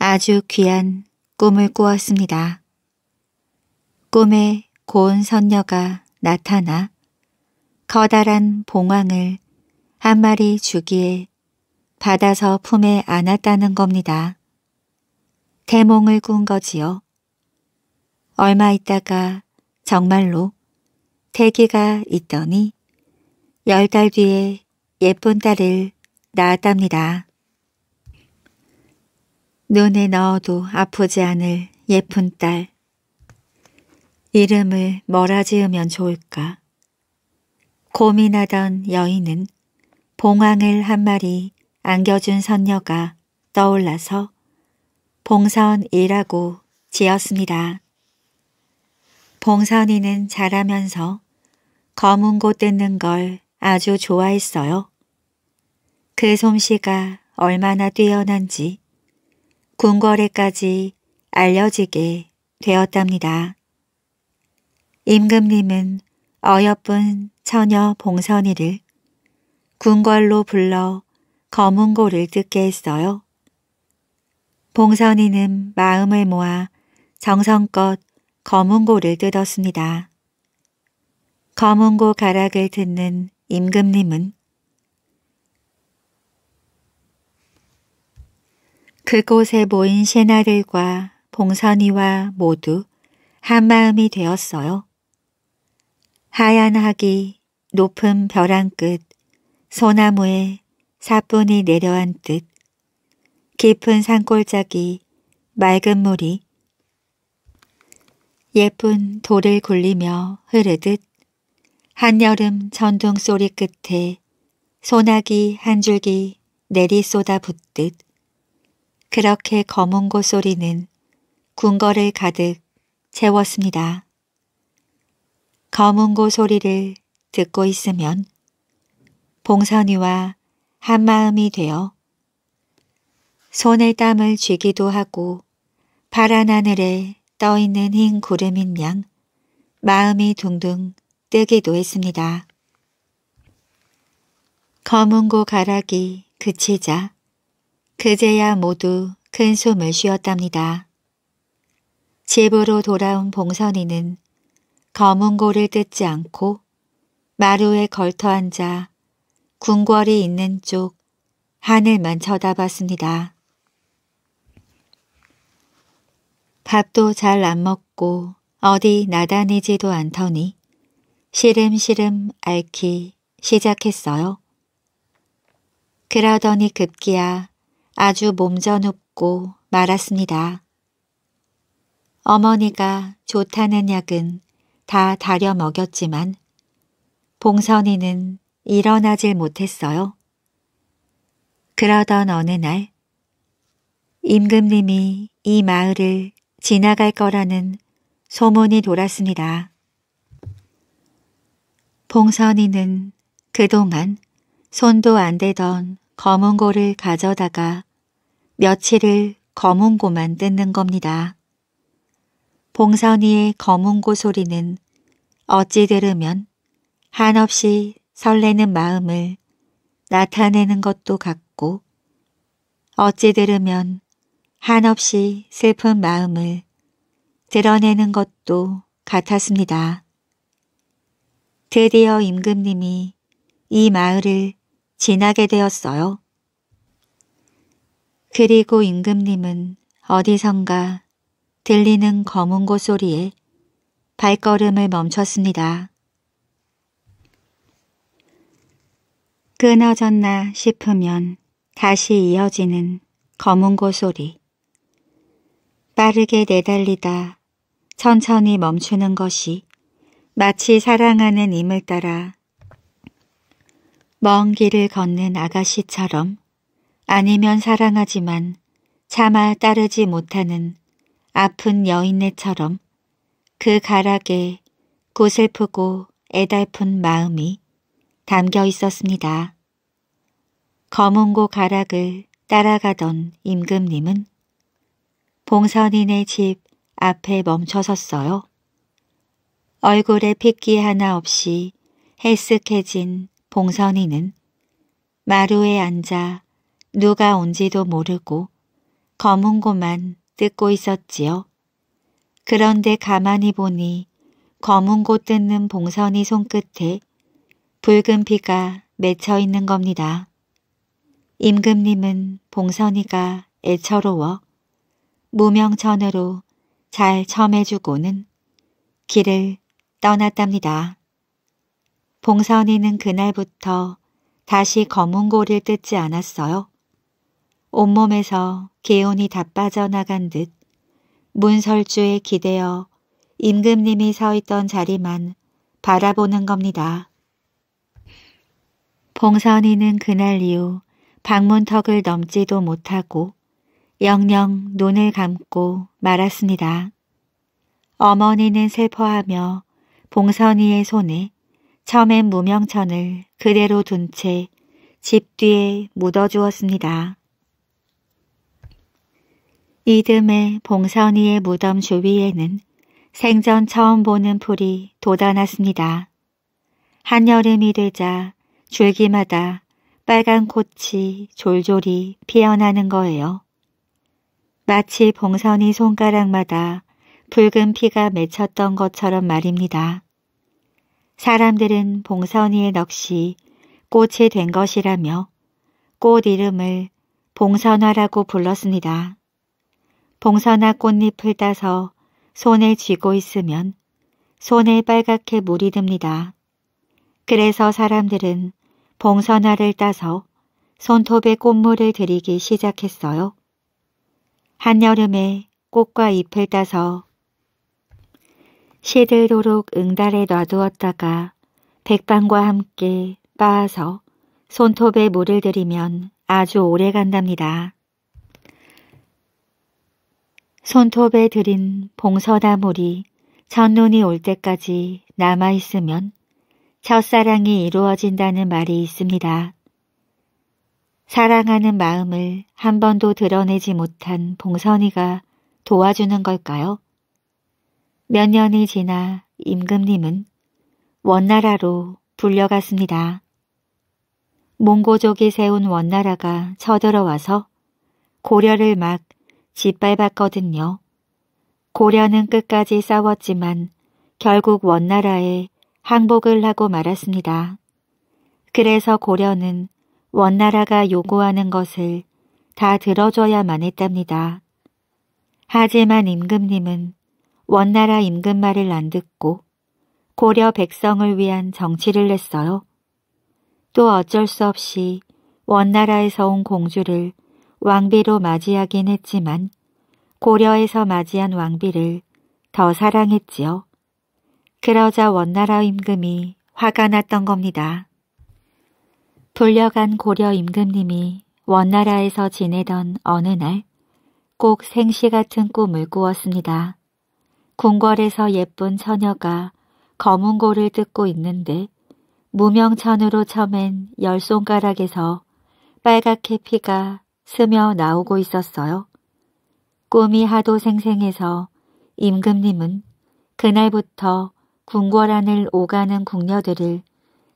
아주 귀한 꿈을 꾸었습니다. 꿈에 고운 선녀가 나타나 커다란 봉황을 한 마리 주기에 받아서 품에 안았다는 겁니다. 대몽을 꾼 거지요. 얼마 있다가 정말로 대기가 있더니 열 달 뒤에 예쁜 딸을 낳았답니다. 눈에 넣어도 아프지 않을 예쁜 딸. 이름을 뭐라 지으면 좋을까? 고민하던 여인은 봉황을 한 마리 안겨준 선녀가 떠올라서 봉선 이라고 지었습니다. 봉선이는 자라면서 검은 곳 뜯는 걸 아주 좋아했어요. 그 솜씨가 얼마나 뛰어난지 궁궐에까지 알려지게 되었답니다. 임금님은 어여쁜 처녀 봉선이를 궁궐로 불러 검은고를 뜯게 했어요. 봉선이는 마음을 모아 정성껏 검은고를 뜯었습니다. 검은고 가락을 듣는 임금님은 그곳에 모인 신하들과 봉선이와 모두 한마음이 되었어요. 하얀 하기 높은 벼랑 끝 소나무에 사뿐히 내려앉듯 깊은 산골짜기, 맑은 물이 예쁜 돌을 굴리며 흐르듯 한여름 전동 소리 끝에 소나기 한 줄기 내리 쏟아 붓듯 그렇게 검은 고 소리는 궁궐을 가득 채웠습니다. 검은 고 소리를 듣고 있으면 봉선이와 한마음이 되어 손에 땀을 쥐기도 하고 파란 하늘에 떠있는 흰 구름인 양 마음이 둥둥 뜨기도 했습니다. 검은 고 가락이 그치자 그제야 모두 큰 숨을 쉬었답니다. 집으로 돌아온 봉선이는 검은 고를 뜯지 않고 마루에 걸터앉아 궁궐이 있는 쪽 하늘만 쳐다봤습니다. 밥도 잘 안 먹고 어디 나다니지도 않더니 시름시름 앓기 시작했어요. 그러더니 급기야 아주 몸져눕고 말았습니다. 어머니가 좋다는 약은 다 다려 먹였지만 봉선이는 일어나질 못했어요. 그러던 어느 날 임금님이 이 마을을 지나갈 거라는 소문이 돌았습니다. 봉선이는 그동안 손도 안 대던 검은고를 가져다가 며칠을 검은고만 뜯는 겁니다. 봉선이의 검은고 소리는 어찌 들으면 한없이 설레는 마음을 나타내는 것도 같고 어찌 들으면 한없이 슬픈 마음을 드러내는 것도 같았습니다. 드디어 임금님이 이 마을을 지나게 되었어요. 그리고 임금님은 어디선가 들리는 검은고 소리에 발걸음을 멈췄습니다. 끊어졌나 싶으면 다시 이어지는 검은고 소리. 빠르게 내달리다 천천히 멈추는 것이 마치 사랑하는 임을 따라 먼 길을 걷는 아가씨처럼 아니면 사랑하지만 차마 따르지 못하는 아픈 여인네처럼 그 가락에 고슬프고 애달픈 마음이 담겨 있었습니다. 검은고 가락을 따라가던 임금님은 봉선인의 집 앞에 멈춰 섰어요. 얼굴에 핏기 하나 없이 헬쓱해진 봉선이는 마루에 앉아 누가 온지도 모르고 검은 고만 뜯고 있었지요. 그런데 가만히 보니 검은 고 뜯는 봉선이 손끝에 붉은 피가 맺혀 있는 겁니다. 임금님은 봉선이가 애처로워 무명 천으로잘 점해주고는 길을 떠났답니다. 봉선이는 그날부터 다시 검은 고리를 뜯지 않았어요. 온몸에서 개운이다 빠져나간 듯 문설주에 기대어 임금님이 서 있던 자리만 바라보는 겁니다. 봉선이는 그날 이후 방문턱을 넘지도 못하고 영영 눈을 감고 말았습니다. 어머니는 슬퍼하며 봉선이의 손에 처음엔 무명천을 그대로 둔 채 집 뒤에 묻어주었습니다. 이듬해 봉선이의 무덤 주위에는 생전 처음 보는 풀이 돋아났습니다. 한여름이 되자 줄기마다 빨간 꽃이 졸졸이 피어나는 거예요. 마치 봉선이 손가락마다 붉은 피가 맺혔던 것처럼 말입니다. 사람들은 봉선이의 넋이 꽃이 된 것이라며 꽃 이름을 봉선화라고 불렀습니다. 봉선화 꽃잎을 따서 손에 쥐고 있으면 손에 빨갛게 물이 듭니다. 그래서 사람들은 봉선화를 따서 손톱에 꽃물을 들이기 시작했어요. 한여름에 꽃과 잎을 따서 시들도록 응달에 놔두었다가 백방과 함께 빻아서 손톱에 물을 들이면 아주 오래 간답니다. 손톱에 들인 봉서나물이 첫눈이 올 때까지 남아있으면 첫사랑이 이루어진다는 말이 있습니다. 사랑하는 마음을 한 번도 드러내지 못한 봉선이가 도와주는 걸까요? 몇 년이 지나 임금님은 원나라로 불려갔습니다. 몽고족이 세운 원나라가 쳐들어와서 고려를 막 짓밟았거든요. 고려는 끝까지 싸웠지만 결국 원나라에 항복을 하고 말았습니다. 그래서 고려는 원나라가 요구하는 것을 다 들어줘야만 했답니다. 하지만 임금님은 원나라 임금 말을 안 듣고 고려 백성을 위한 정치를 했어요. 또 어쩔 수 없이 원나라에서 온 공주를 왕비로 맞이하긴 했지만 고려에서 맞이한 왕비를 더 사랑했지요. 그러자 원나라 임금이 화가 났던 겁니다. 돌려간 고려 임금님이 원나라에서 지내던 어느 날 꼭 생시 같은 꿈을 꾸었습니다. 궁궐에서 예쁜 처녀가 검은 고를 뜯고 있는데 무명천으로 처맨 열 손가락에서 빨갛게 피가 스며 나오고 있었어요. 꿈이 하도 생생해서 임금님은 그날부터 궁궐 안을 오가는 궁녀들을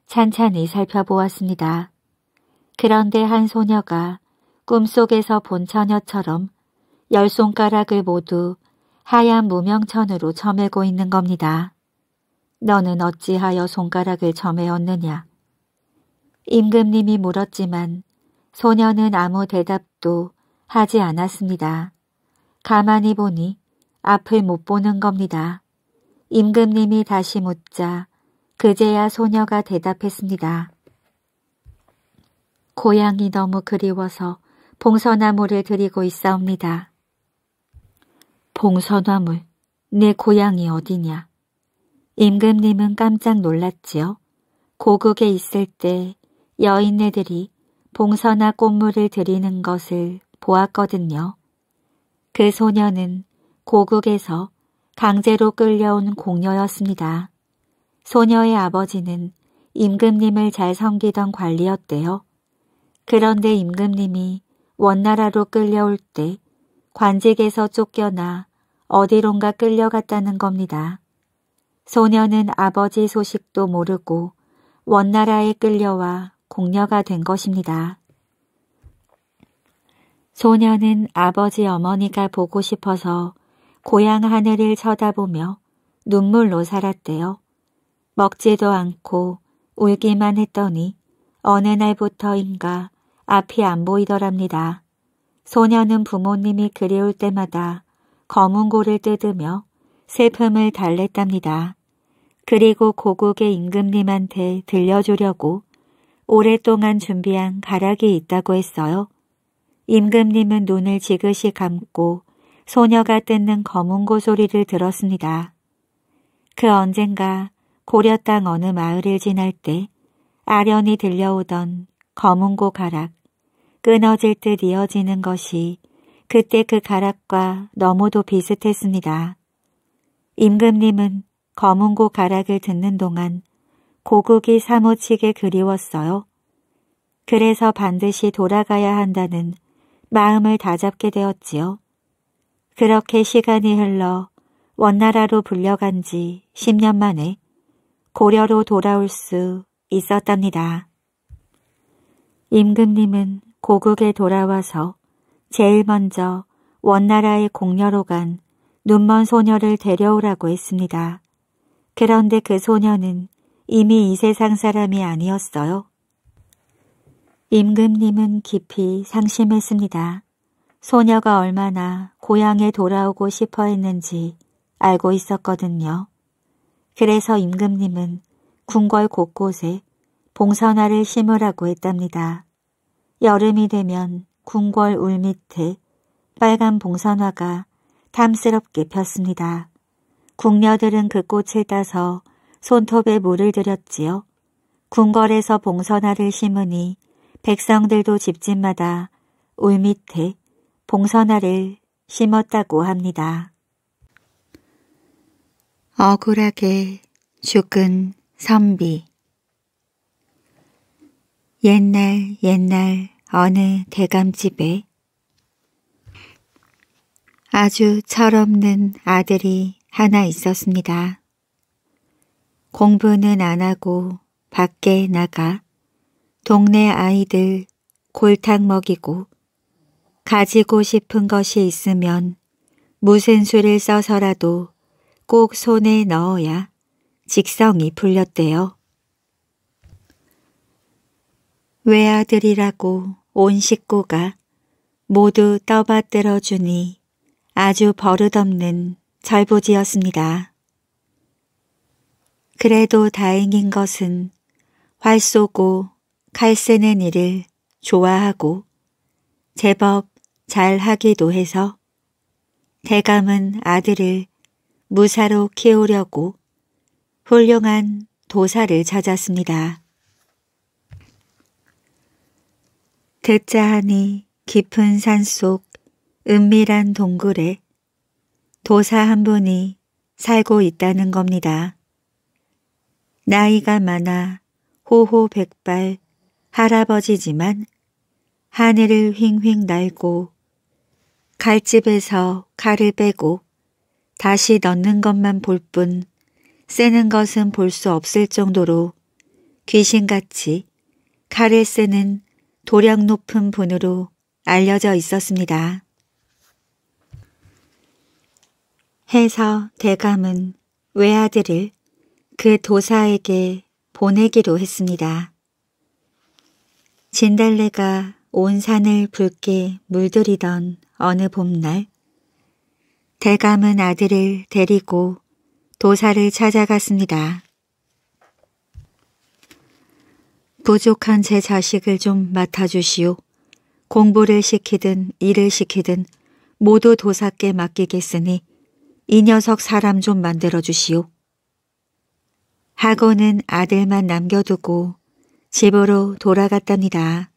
찬찬히 살펴보았습니다. 그런데 한 소녀가 꿈속에서 본 처녀처럼 열 손가락을 모두 하얀 무명천으로 점매고 있는 겁니다. 너는 어찌하여 손가락을 점매었느냐? 임금님이 물었지만 소녀는 아무 대답도 하지 않았습니다. 가만히 보니 앞을 못 보는 겁니다. 임금님이 다시 묻자 그제야 소녀가 대답했습니다. 고향이 너무 그리워서 봉선화물을 드리고 있사옵니다. 봉선화물, 내 고향이 어디냐? 임금님은 깜짝 놀랐지요. 고국에 있을 때 여인네들이 봉선화 꽃물을 드리는 것을 보았거든요. 그 소녀는 고국에서 강제로 끌려온 공녀였습니다. 소녀의 아버지는 임금님을 잘 섬기던 관리였대요. 그런데 임금님이 원나라로 끌려올 때 관직에서 쫓겨나 어디론가 끌려갔다는 겁니다. 소녀는 아버지 소식도 모르고 원나라에 끌려와 공녀가 된 것입니다. 소녀는 아버지 어머니가 보고 싶어서 고향 하늘을 쳐다보며 눈물로 살았대요. 먹지도 않고 울기만 했더니 어느 날부터인가 앞이 안 보이더랍니다. 소녀는 부모님이 그리울 때마다 검은 고를 뜯으며 슬픔을 달랬답니다. 그리고 고국의 임금님한테 들려주려고 오랫동안 준비한 가락이 있다고 했어요. 임금님은 눈을 지그시 감고 소녀가 뜯는 검은 고 소리를 들었습니다. 그 언젠가 고려 땅 어느 마을을 지날 때 아련히 들려오던 검은 고 가락 끊어질 듯 이어지는 것이 그때 그 가락과 너무도 비슷했습니다. 임금님은 검은고 가락을 듣는 동안 고국이 사무치게 그리웠어요. 그래서 반드시 돌아가야 한다는 마음을 다잡게 되었지요. 그렇게 시간이 흘러 원나라로 불려간 지 10년 만에 고려로 돌아올 수 있었답니다. 임금님은 고국에 돌아와서 제일 먼저 원나라의 공녀로 간 눈먼 소녀를 데려오라고 했습니다. 그런데 그 소녀는 이미 이 세상 사람이 아니었어요. 임금님은 깊이 상심했습니다. 소녀가 얼마나 고향에 돌아오고 싶어 했는지 알고 있었거든요. 그래서 임금님은 궁궐 곳곳에 봉선화를 심으라고 했답니다. 여름이 되면 궁궐 울 밑에 빨간 봉선화가 탐스럽게 폈습니다. 궁녀들은 그 꽃을 따서 손톱에 물을 들였지요. 궁궐에서 봉선화를 심으니 백성들도 집집마다 울 밑에 봉선화를 심었다고 합니다. 억울하게 죽은 선비 옛날 옛날 어느 대감집에 아주 철없는 아들이 하나 있었습니다. 공부는 안 하고 밖에 나가 동네 아이들 골탕 먹이고 가지고 싶은 것이 있으면 무슨 수를 써서라도 꼭 손에 넣어야 직성이 풀렸대요. 외아들이라고 온 식구가 모두 떠받들어 주니 아주 버릇없는 절부지였습니다. 그래도 다행인 것은 활 쏘고 칼 쓰는 일을 좋아하고 제법 잘 하기도 해서 대감은 아들을 무사로 키우려고 훌륭한 도사를 찾았습니다. 듣자하니 깊은 산 속 은밀한 동굴에 도사 한 분이 살고 있다는 겁니다. 나이가 많아 호호백발 할아버지지만 하늘을 휙휙 날고 갈집에서 칼을 빼고 다시 넣는 것만 볼뿐 쓰는 것은 볼 수 없을 정도로 귀신같이 칼을 쓰는 도량 높은 분으로 알려져 있었습니다. 해서 대감은 외아들을 그 도사에게 보내기로 했습니다. 진달래가 온 산을 붉게 물들이던 어느 봄날 대감은 아들을 데리고 도사를 찾아갔습니다. 부족한 제 자식을 좀 맡아주시오. 공부를 시키든 일을 시키든 모두 도사께 맡기겠으니 이 녀석 사람 좀 만들어주시오. 하고는 아들만 남겨두고 집으로 돌아갔답니다.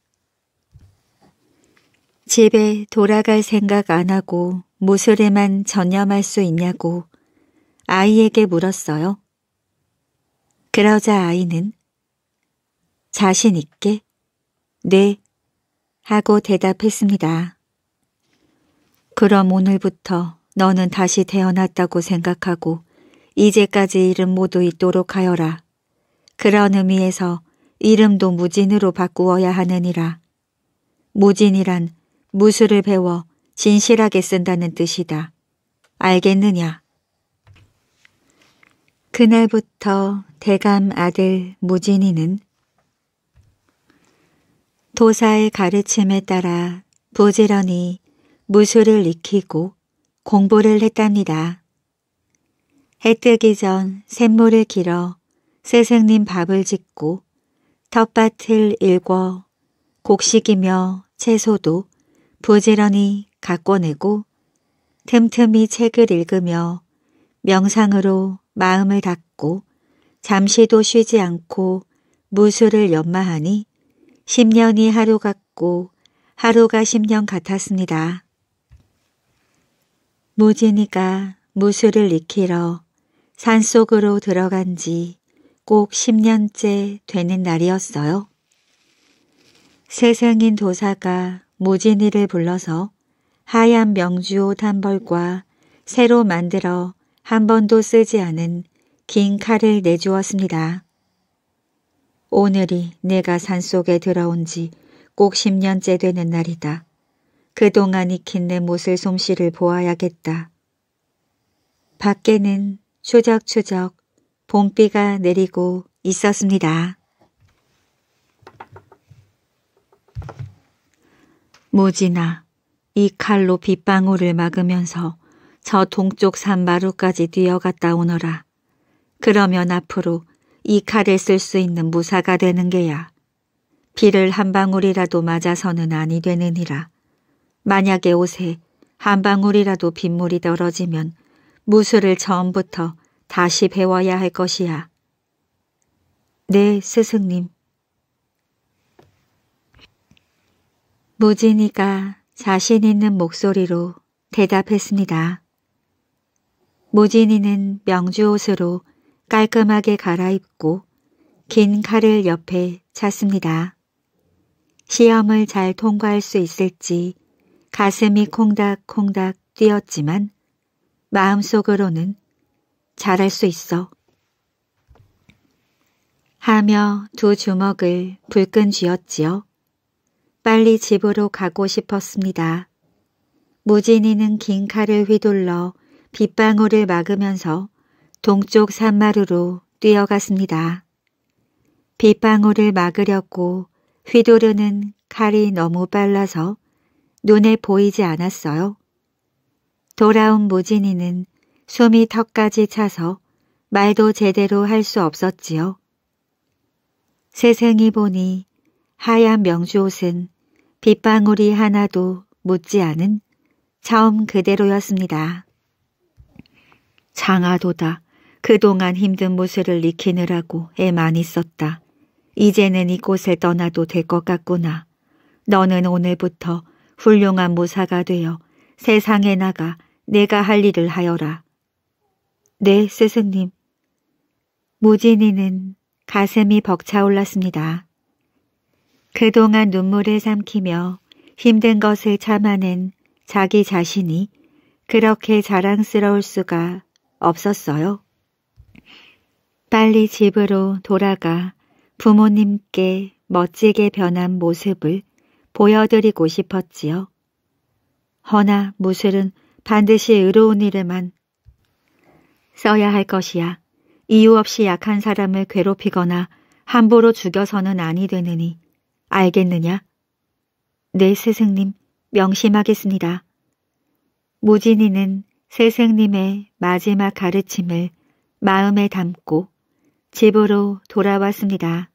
집에 돌아갈 생각 안 하고 무술에만 전념할 수 있냐고 아이에게 물었어요. 그러자 아이는 자신 있게 네 하고 대답했습니다. 그럼 오늘부터 너는 다시 태어났다고 생각하고 이제까지 이름 모두 있도록 하여라. 그런 의미에서 이름도 무진으로 바꾸어야 하느니라. 무진이란 무술을 배워 진실하게 쓴다는 뜻이다. 알겠느냐? 그날부터 대감 아들 무진이는 도사의 가르침에 따라 부지런히 무술을 익히고 공부를 했답니다. 해 뜨기 전 샘물을 길어 스승님 밥을 짓고 텃밭을 일궈 곡식이며 채소도 부지런히 갖고 내고 틈틈이 책을 읽으며 명상으로 마음을 닫고 잠시도 쉬지 않고 무술을 연마하니 10년이 하루 같고 하루가 10년 같았습니다. 무진이가 무술을 익히러 산속으로 들어간 지 꼭 10년째 되는 날이었어요. 세상인 도사가 무진이를 불러서 하얀 명주옷 한 벌과 새로 만들어 한 번도 쓰지 않은 긴 칼을 내주었습니다. 오늘이 내가 산속에 들어온 지 꼭 10년째 되는 날이다. 그동안 익힌 내 못을 솜씨를 보아야겠다. 밖에는 추적추적 봄비가 내리고 있었습니다. 모지나 이 칼로 빗방울을 막으면서 저 동쪽 산 마루까지 뛰어갔다 오너라. 그러면 앞으로 이칼에쓸수 있는 무사가 되는 게야. 비를 한 방울이라도 맞아서는 아니 되느니라. 만약에 옷에 한 방울이라도 빗물이 떨어지면 무술을 처음부터 다시 배워야 할 것이야. 네, 스승님. 무진이가 자신 있는 목소리로 대답했습니다. 무진이는 명주옷으로 깔끔하게 갈아입고 긴 칼을 옆에 찾습니다 시험을 잘 통과할 수 있을지 가슴이 콩닥콩닥 뛰었지만 마음속으로는 잘할 수 있어. 하며 두 주먹을 불끈 쥐었지요. 빨리 집으로 가고 싶었습니다. 무진이는 긴 칼을 휘둘러 빗방울을 막으면서 동쪽 산마루로 뛰어갔습니다. 빗방울을 막으려고 휘두르는 칼이 너무 빨라서 눈에 보이지 않았어요. 돌아온 무진이는 숨이 턱까지 차서 말도 제대로 할 수 없었지요. 세상이 보니 하얀 명주옷은 빗방울이 하나도 묻지 않은 처음 그대로였습니다. 장하도다. 그동안 힘든 무술을 익히느라고 애 많이 썼다. 이제는 이곳을 떠나도 될 것 같구나. 너는 오늘부터 훌륭한 무사가 되어 세상에 나가 내가 할 일을 하여라. 네, 스승님. 무진이는 가슴이 벅차올랐습니다. 그동안 눈물을 삼키며 힘든 것을 참아낸 자기 자신이 그렇게 자랑스러울 수가 없었어요. 빨리 집으로 돌아가 부모님께 멋지게 변한 모습을 보여드리고 싶었지요. 허나 무술은 반드시 의로운 일에만 써야 할 것이야. 이유 없이 약한 사람을 괴롭히거나 함부로 죽여서는 아니 되느니 알겠느냐? 네, 스승님, 명심하겠습니다. 무진이는 스승님의 마지막 가르침을 마음에 담고 집으로 돌아왔습니다.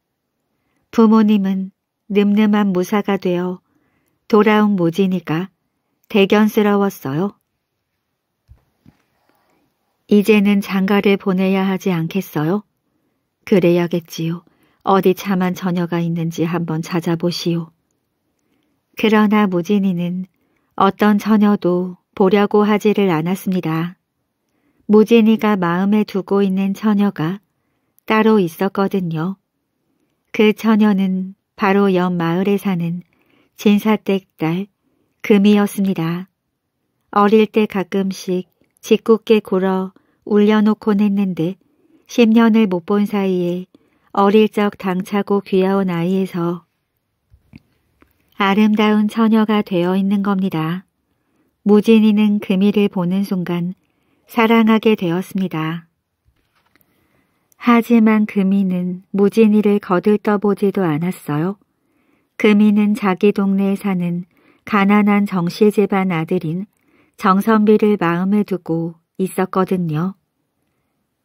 부모님은 늠름한 무사가 되어 돌아온 모진이가 대견스러웠어요. 이제는 장가를 보내야 하지 않겠어요? 그래야겠지요. 어디 차만 처녀가 있는지 한번 찾아보시오. 그러나 무진이는 어떤 처녀도 보려고 하지를 않았습니다. 무진이가 마음에 두고 있는 처녀가 따로 있었거든요. 그 처녀는 바로 옆 마을에 사는 진사댁 딸 금이었습니다. 어릴 때 가끔씩 짓궂게 굴어 울려놓곤 했는데 10년을 못 본 사이에 어릴 적 당차고 귀여운 아이에서 아름다운 처녀가 되어 있는 겁니다. 무진이는 금이를 보는 순간 사랑하게 되었습니다. 하지만 금이는 무진이를 거들떠보지도 않았어요. 금이는 자기 동네에 사는 가난한 정씨 집안 아들인 정선비를 마음에 두고 있었거든요.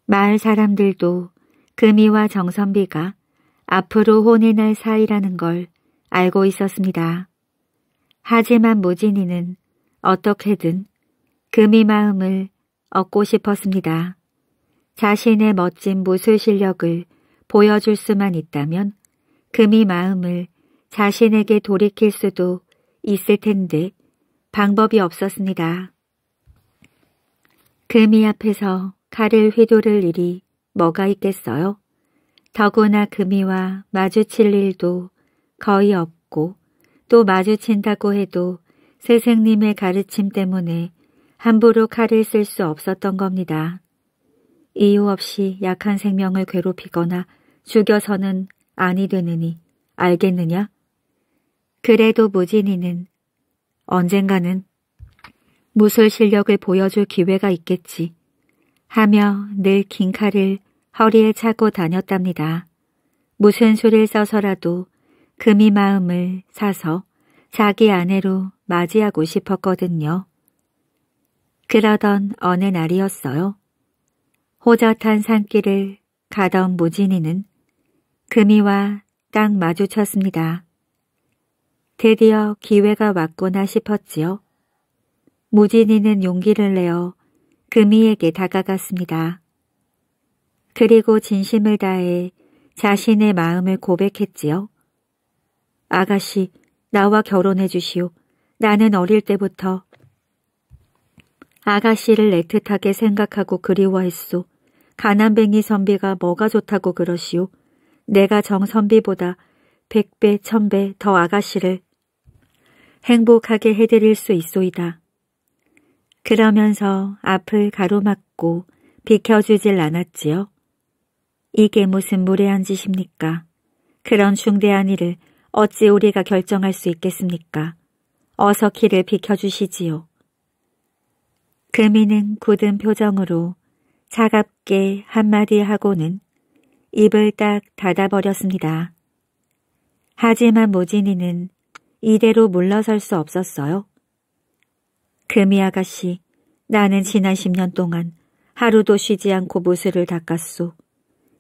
마을 사람들도 금이와 정선비가 앞으로 혼인할 사이라는 걸 알고 있었습니다. 하지만 무진이는 어떻게든 금이 마음을 얻고 싶었습니다. 자신의 멋진 무술 실력을 보여줄 수만 있다면 금이 마음을 자신에게 돌이킬 수도 있을 텐데 방법이 없었습니다. 금이 앞에서 칼을 휘두를 일이 뭐가 있겠어요? 더구나 금이와 마주칠 일도 거의 없고 또 마주친다고 해도 스승님의 가르침 때문에 함부로 칼을 쓸 수 없었던 겁니다. 이유 없이 약한 생명을 괴롭히거나 죽여서는 아니 되느니 알겠느냐? 그래도 무진이는 언젠가는 무술 실력을 보여줄 기회가 있겠지 하며 늘 긴 칼을 허리에 차고 다녔답니다. 무슨 수를 써서라도 금이 마음을 사서 자기 아내로 맞이하고 싶었거든요. 그러던 어느 날이었어요. 호젓한 산길을 가던 무진이는 금이와 딱 마주쳤습니다. 드디어 기회가 왔구나 싶었지요. 무진이는 용기를 내어 금이에게 다가갔습니다. 그리고 진심을 다해 자신의 마음을 고백했지요. 아가씨, 나와 결혼해 주시오. 나는 어릴 때부터 아가씨를 애틋하게 생각하고 그리워했소. 가난뱅이 선비가 뭐가 좋다고 그러시오. 내가 정 선비보다 백배 천 배 더 아가씨를 행복하게 해드릴 수 있소이다. 그러면서 앞을 가로막고 비켜주질 않았지요. 이게 무슨 무례한 짓입니까? 그런 중대한 일을 어찌 우리가 결정할 수 있겠습니까? 어서 길을 비켜주시지요. 금이는 굳은 표정으로 차갑게 한마디 하고는 입을 딱 닫아버렸습니다. 하지만 모진이는 이대로 물러설 수 없었어요. 금이 아가씨, 나는 지난 10년 동안 하루도 쉬지 않고 무술을 닦았소.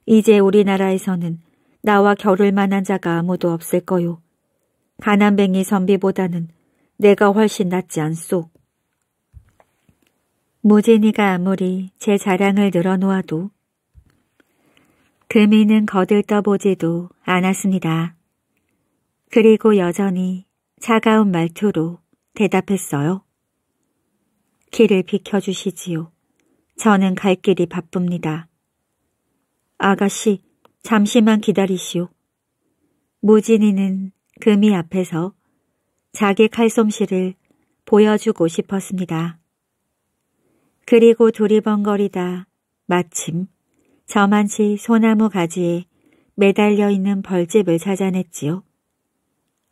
이제 우리나라에서는 나와 겨룰 만한 자가 아무도 없을 거요. 가난뱅이 선비보다는 내가 훨씬 낫지 않소. 모진이가 아무리 제 자랑을 늘어놓아도 금이는 거들떠보지도 않았습니다. 그리고 여전히 차가운 말투로 대답했어요. 길을 비켜주시지요. 저는 갈 길이 바쁩니다. 아가씨, 잠시만 기다리시오. 모진이는 금이 앞에서 자기 칼솜씨를 보여주고 싶었습니다. 그리고 두리번거리다 마침 저만치 소나무 가지에 매달려 있는 벌집을 찾아냈지요.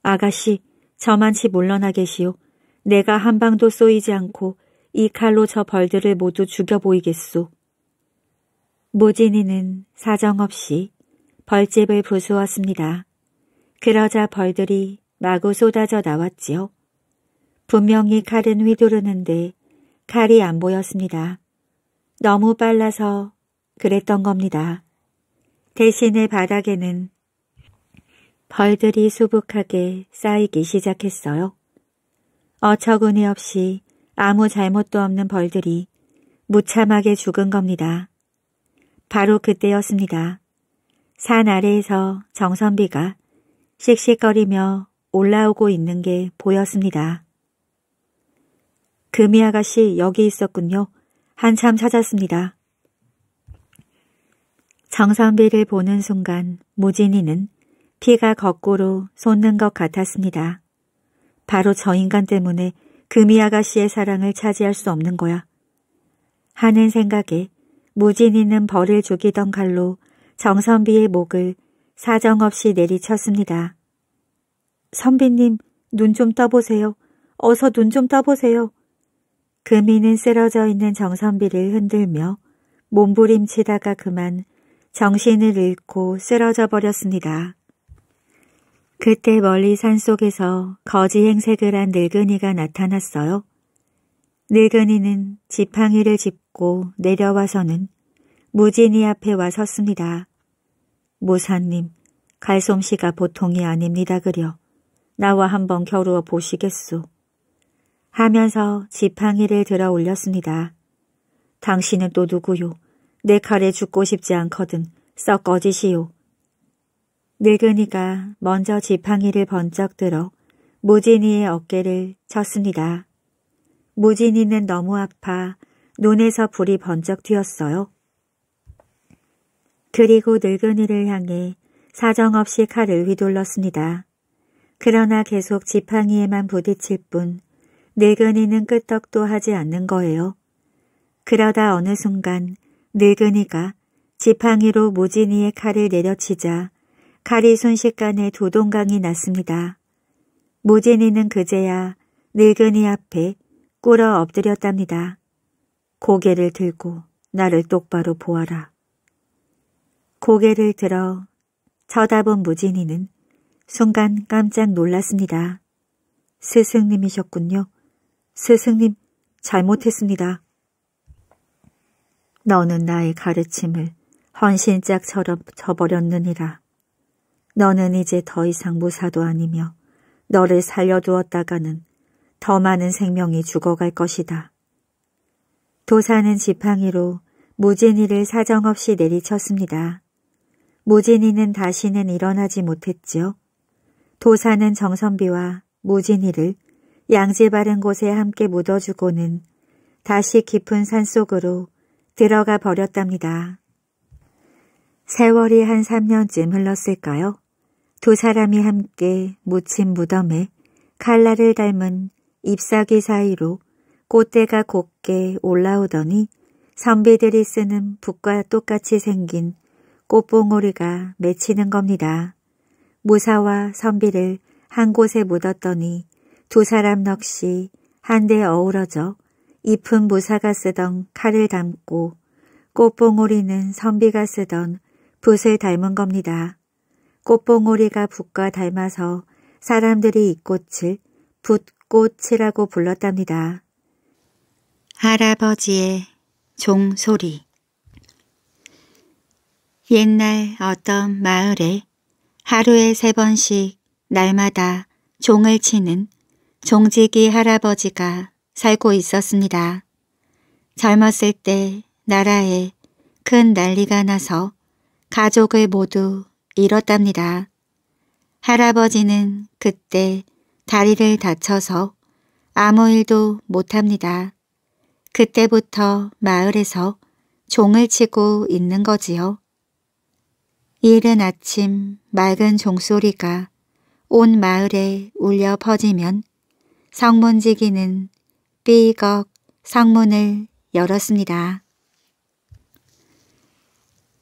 아가씨, 저만치 물러나 계시오. 내가 한 방도 쏘이지 않고 이 칼로 저 벌들을 모두 죽여 보이겠소. 모진이는 사정없이 벌집을 부수었습니다. 그러자 벌들이 마구 쏟아져 나왔지요. 분명히 칼은 휘두르는데 칼이 안 보였습니다. 너무 빨라서 그랬던 겁니다. 대신에 바닥에는 벌들이 수북하게 쌓이기 시작했어요. 어처구니 없이 아무 잘못도 없는 벌들이 무참하게 죽은 겁니다. 바로 그때였습니다. 산 아래에서 정선비가 씩씩거리며 올라오고 있는 게 보였습니다. 금이 아가씨 여기 있었군요. 한참 찾았습니다. 정선비를 보는 순간 무진이는 피가 거꾸로 솟는 것 같았습니다. 바로 저 인간 때문에 금이 아가씨의 사랑을 차지할 수 없는 거야. 하는 생각에 무진이는 벌을 죽이던 칼로 정선비의 목을 사정없이 내리쳤습니다. 선비님, 눈 좀 떠보세요. 어서 눈 좀 떠보세요. 금이는 쓰러져 있는 정선비를 흔들며 몸부림치다가 그만 정신을 잃고 쓰러져 버렸습니다. 그때 멀리 산속에서 거지 행색을 한 늙은이가 나타났어요. 늙은이는 지팡이를 짚고 내려와서는 무진이 앞에 와 섰습니다. 무사님, 갈솜씨가 보통이 아닙니다 그려. 나와 한번 겨루어 보시겠소. 하면서 지팡이를 들어 올렸습니다. 당신은 또 누구요? 내 칼에 죽고 싶지 않거든. 썩어지시오 늙은이가 먼저 지팡이를 번쩍 들어 무진이의 어깨를 쳤습니다. 무진이는 너무 아파 눈에서 불이 번쩍 튀었어요. 그리고 늙은이를 향해 사정없이 칼을 휘둘렀습니다. 그러나 계속 지팡이에만 부딪힐 뿐 늙은이는 네 끄떡도 하지 않는 거예요. 그러다 어느 순간 늙은이가 네 지팡이로 모진이의 칼을 내려치자 칼이 순식간에 도동강이 났습니다. 모진이는 그제야 늙은이 네 앞에 꿇어 엎드렸답니다. 고개를 들고 나를 똑바로 보아라. 고개를 들어 쳐다본 무진이는 순간 깜짝 놀랐습니다. 스승님이셨군요. 스승님, 잘못했습니다. 너는 나의 가르침을 헌신짝처럼 저버렸느니라. 너는 이제 더 이상 무사도 아니며 너를 살려두었다가는 더 많은 생명이 죽어갈 것이다. 도사는 지팡이로 무진이를 사정없이 내리쳤습니다. 무진이는 다시는 일어나지 못했지요. 도사는 정선비와 무진이를 양지 바른 곳에 함께 묻어주고는 다시 깊은 산속으로 들어가 버렸답니다. 세월이 한 3년쯤 흘렀을까요? 두 사람이 함께 묻힌 무덤에 칼날을 닮은 잎사귀 사이로 꽃대가 곱게 올라오더니 선비들이 쓰는 붓과 똑같이 생긴 꽃봉오리가 맺히는 겁니다. 무사와 선비를 한 곳에 묻었더니 두 사람 넋이 한데 어우러져 이풍 무사가 쓰던 칼을 담고 꽃봉오리는 선비가 쓰던 붓을 닮은 겁니다. 꽃봉오리가 붓과 닮아서 사람들이 이 꽃을 붓꽃이라고 불렀답니다. 할아버지의 종소리 옛날 어떤 마을에 하루에 세 번씩 날마다 종을 치는 종지기 할아버지가 살고 있었습니다. 젊었을 때 나라에 큰 난리가 나서 가족을 모두 잃었답니다. 할아버지는 그때 다리를 다쳐서 아무 일도 못합니다. 그때부터 마을에서 종을 치고 있는 거지요. 이른 아침 맑은 종소리가 온 마을에 울려 퍼지면 성문지기는 삐걱 성문을 열었습니다.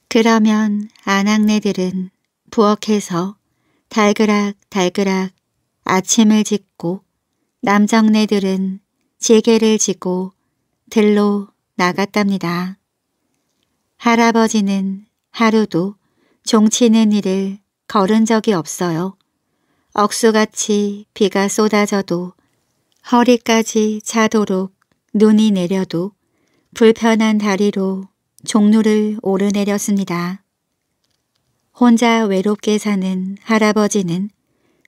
그러면 아낙네들은 부엌에서 달그락 달그락 아침을 짓고 남정네들은 지게를 지고 들로 나갔답니다. 할아버지는 하루도 종치는 일을 걸은 적이 없어요. 억수같이 비가 쏟아져도 허리까지 자도록 눈이 내려도 불편한 다리로 종로를 오르내렸습니다. 혼자 외롭게 사는 할아버지는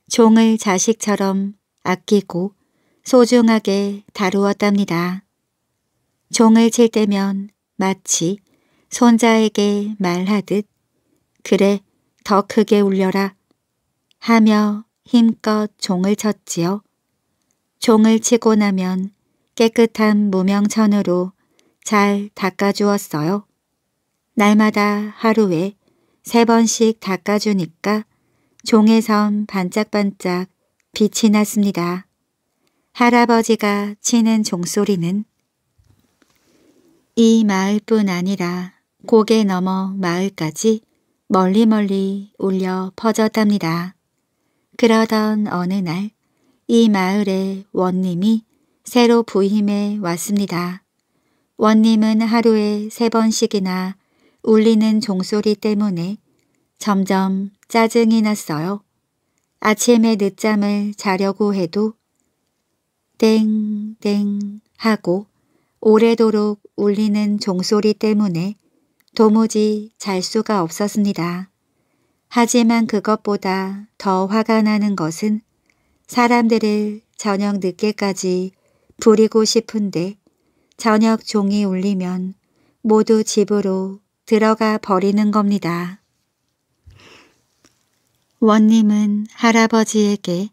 종을 자식처럼 아끼고 소중하게 다루었답니다. 종을 칠 때면 마치 손자에게 말하듯 그래 더 크게 울려라 하며 힘껏 종을 쳤지요. 종을 치고 나면 깨끗한 무명천으로 잘 닦아주었어요. 날마다 하루에 세 번씩 닦아주니까 종에선 반짝반짝 빛이 났습니다. 할아버지가 치는 종소리는 이 마을뿐 아니라 고개 넘어 마을까지 멀리멀리 울려 퍼졌답니다. 그러던 어느 날 이마을의 원님이 새로 부임해 왔습니다. 원님은 하루에 세 번씩이나 울리는 종소리 때문에 점점 짜증이 났어요. 아침에 늦잠을 자려고 해도 땡땡 하고 오래도록 울리는 종소리 때문에 도무지 잘 수가 없었습니다. 하지만 그것보다 더 화가 나는 것은 사람들을 저녁 늦게까지 부리고 싶은데 저녁 종이 울리면 모두 집으로 들어가 버리는 겁니다. 원님은 할아버지에게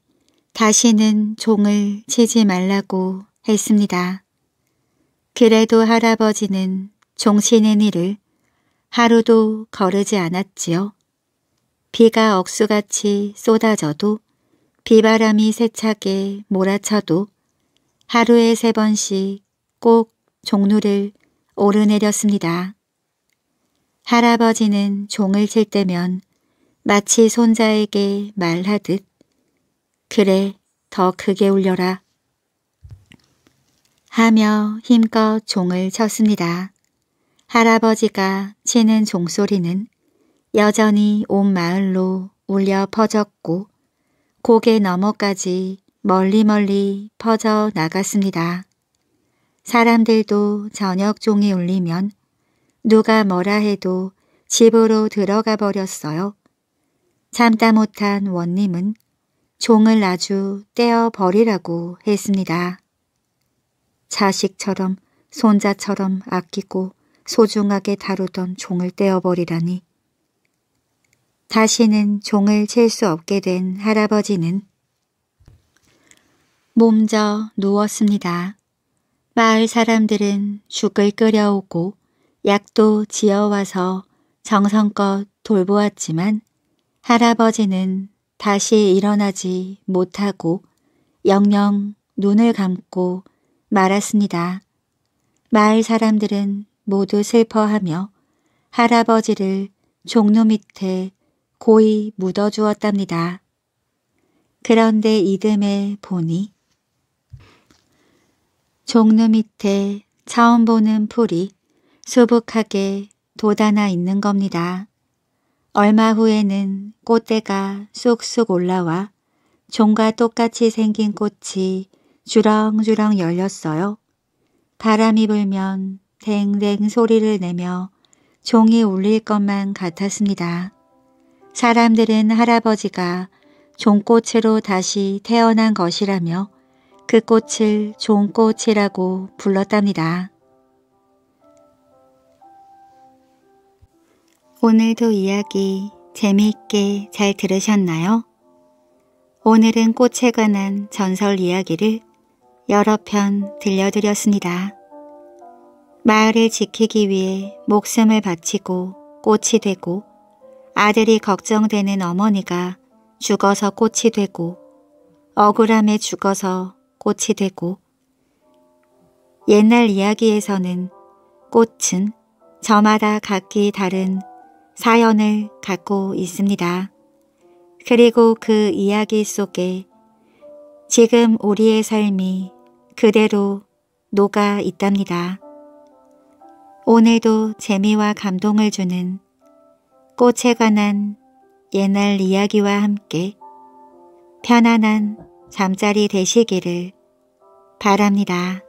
다시는 종을 치지 말라고 했습니다. 그래도 할아버지는 종신의 일을 하루도 거르지 않았지요. 비가 억수같이 쏟아져도 비바람이 세차게 몰아쳐도 하루에 세 번씩 꼭 종로를 오르내렸습니다. 할아버지는 종을 칠 때면 마치 손자에게 말하듯 그래 더 크게 울려라 하며 힘껏 종을 쳤습니다. 할아버지가 치는 종소리는 여전히 온 마을로 울려 퍼졌고 고개 너머까지 멀리멀리 퍼져 나갔습니다. 사람들도 저녁 종이 울리면 누가 뭐라 해도 집으로 들어가 버렸어요. 참다 못한 원님은 종을 아주 떼어 버리라고 했습니다. 자식처럼 손자처럼 아끼고 소중하게 다루던 종을 떼어 버리라니 다시는 종을 칠 수 없게 된 할아버지는 몸져 누웠습니다. 마을 사람들은 죽을 끓여오고 약도 지어와서 정성껏 돌보았지만 할아버지는 다시 일어나지 못하고 영영 눈을 감고 말았습니다. 마을 사람들은 모두 슬퍼하며 할아버지를 종로 밑에 고이 묻어주었답니다. 그런데 이듬해 보니 종루 밑에 처음 보는 풀이 수북하게 돋아나 있는 겁니다. 얼마 후에는 꽃대가 쑥쑥 올라와 종과 똑같이 생긴 꽃이 주렁주렁 열렸어요. 바람이 불면 댕댕 소리를 내며 종이 울릴 것만 같았습니다. 사람들은 할아버지가 종꽃으로 다시 태어난 것이라며 그 꽃을 종꽃이라고 불렀답니다. 오늘도 이야기 재미있게 잘 들으셨나요? 오늘은 꽃에 관한 전설 이야기를 여러 편 들려드렸습니다. 마을을 지키기 위해 목숨을 바치고 꽃이 되고 아들이 걱정되는 어머니가 죽어서 꽃이 되고 억울함에 죽어서 꽃이 되고 옛날 이야기에서는 꽃은 저마다 각기 다른 사연을 갖고 있습니다. 그리고 그 이야기 속에 지금 우리의 삶이 그대로 녹아 있답니다. 오늘도 재미와 감동을 주는 꽃에 관한 옛날 이야기와 함께 편안한 잠자리 되시기를 바랍니다.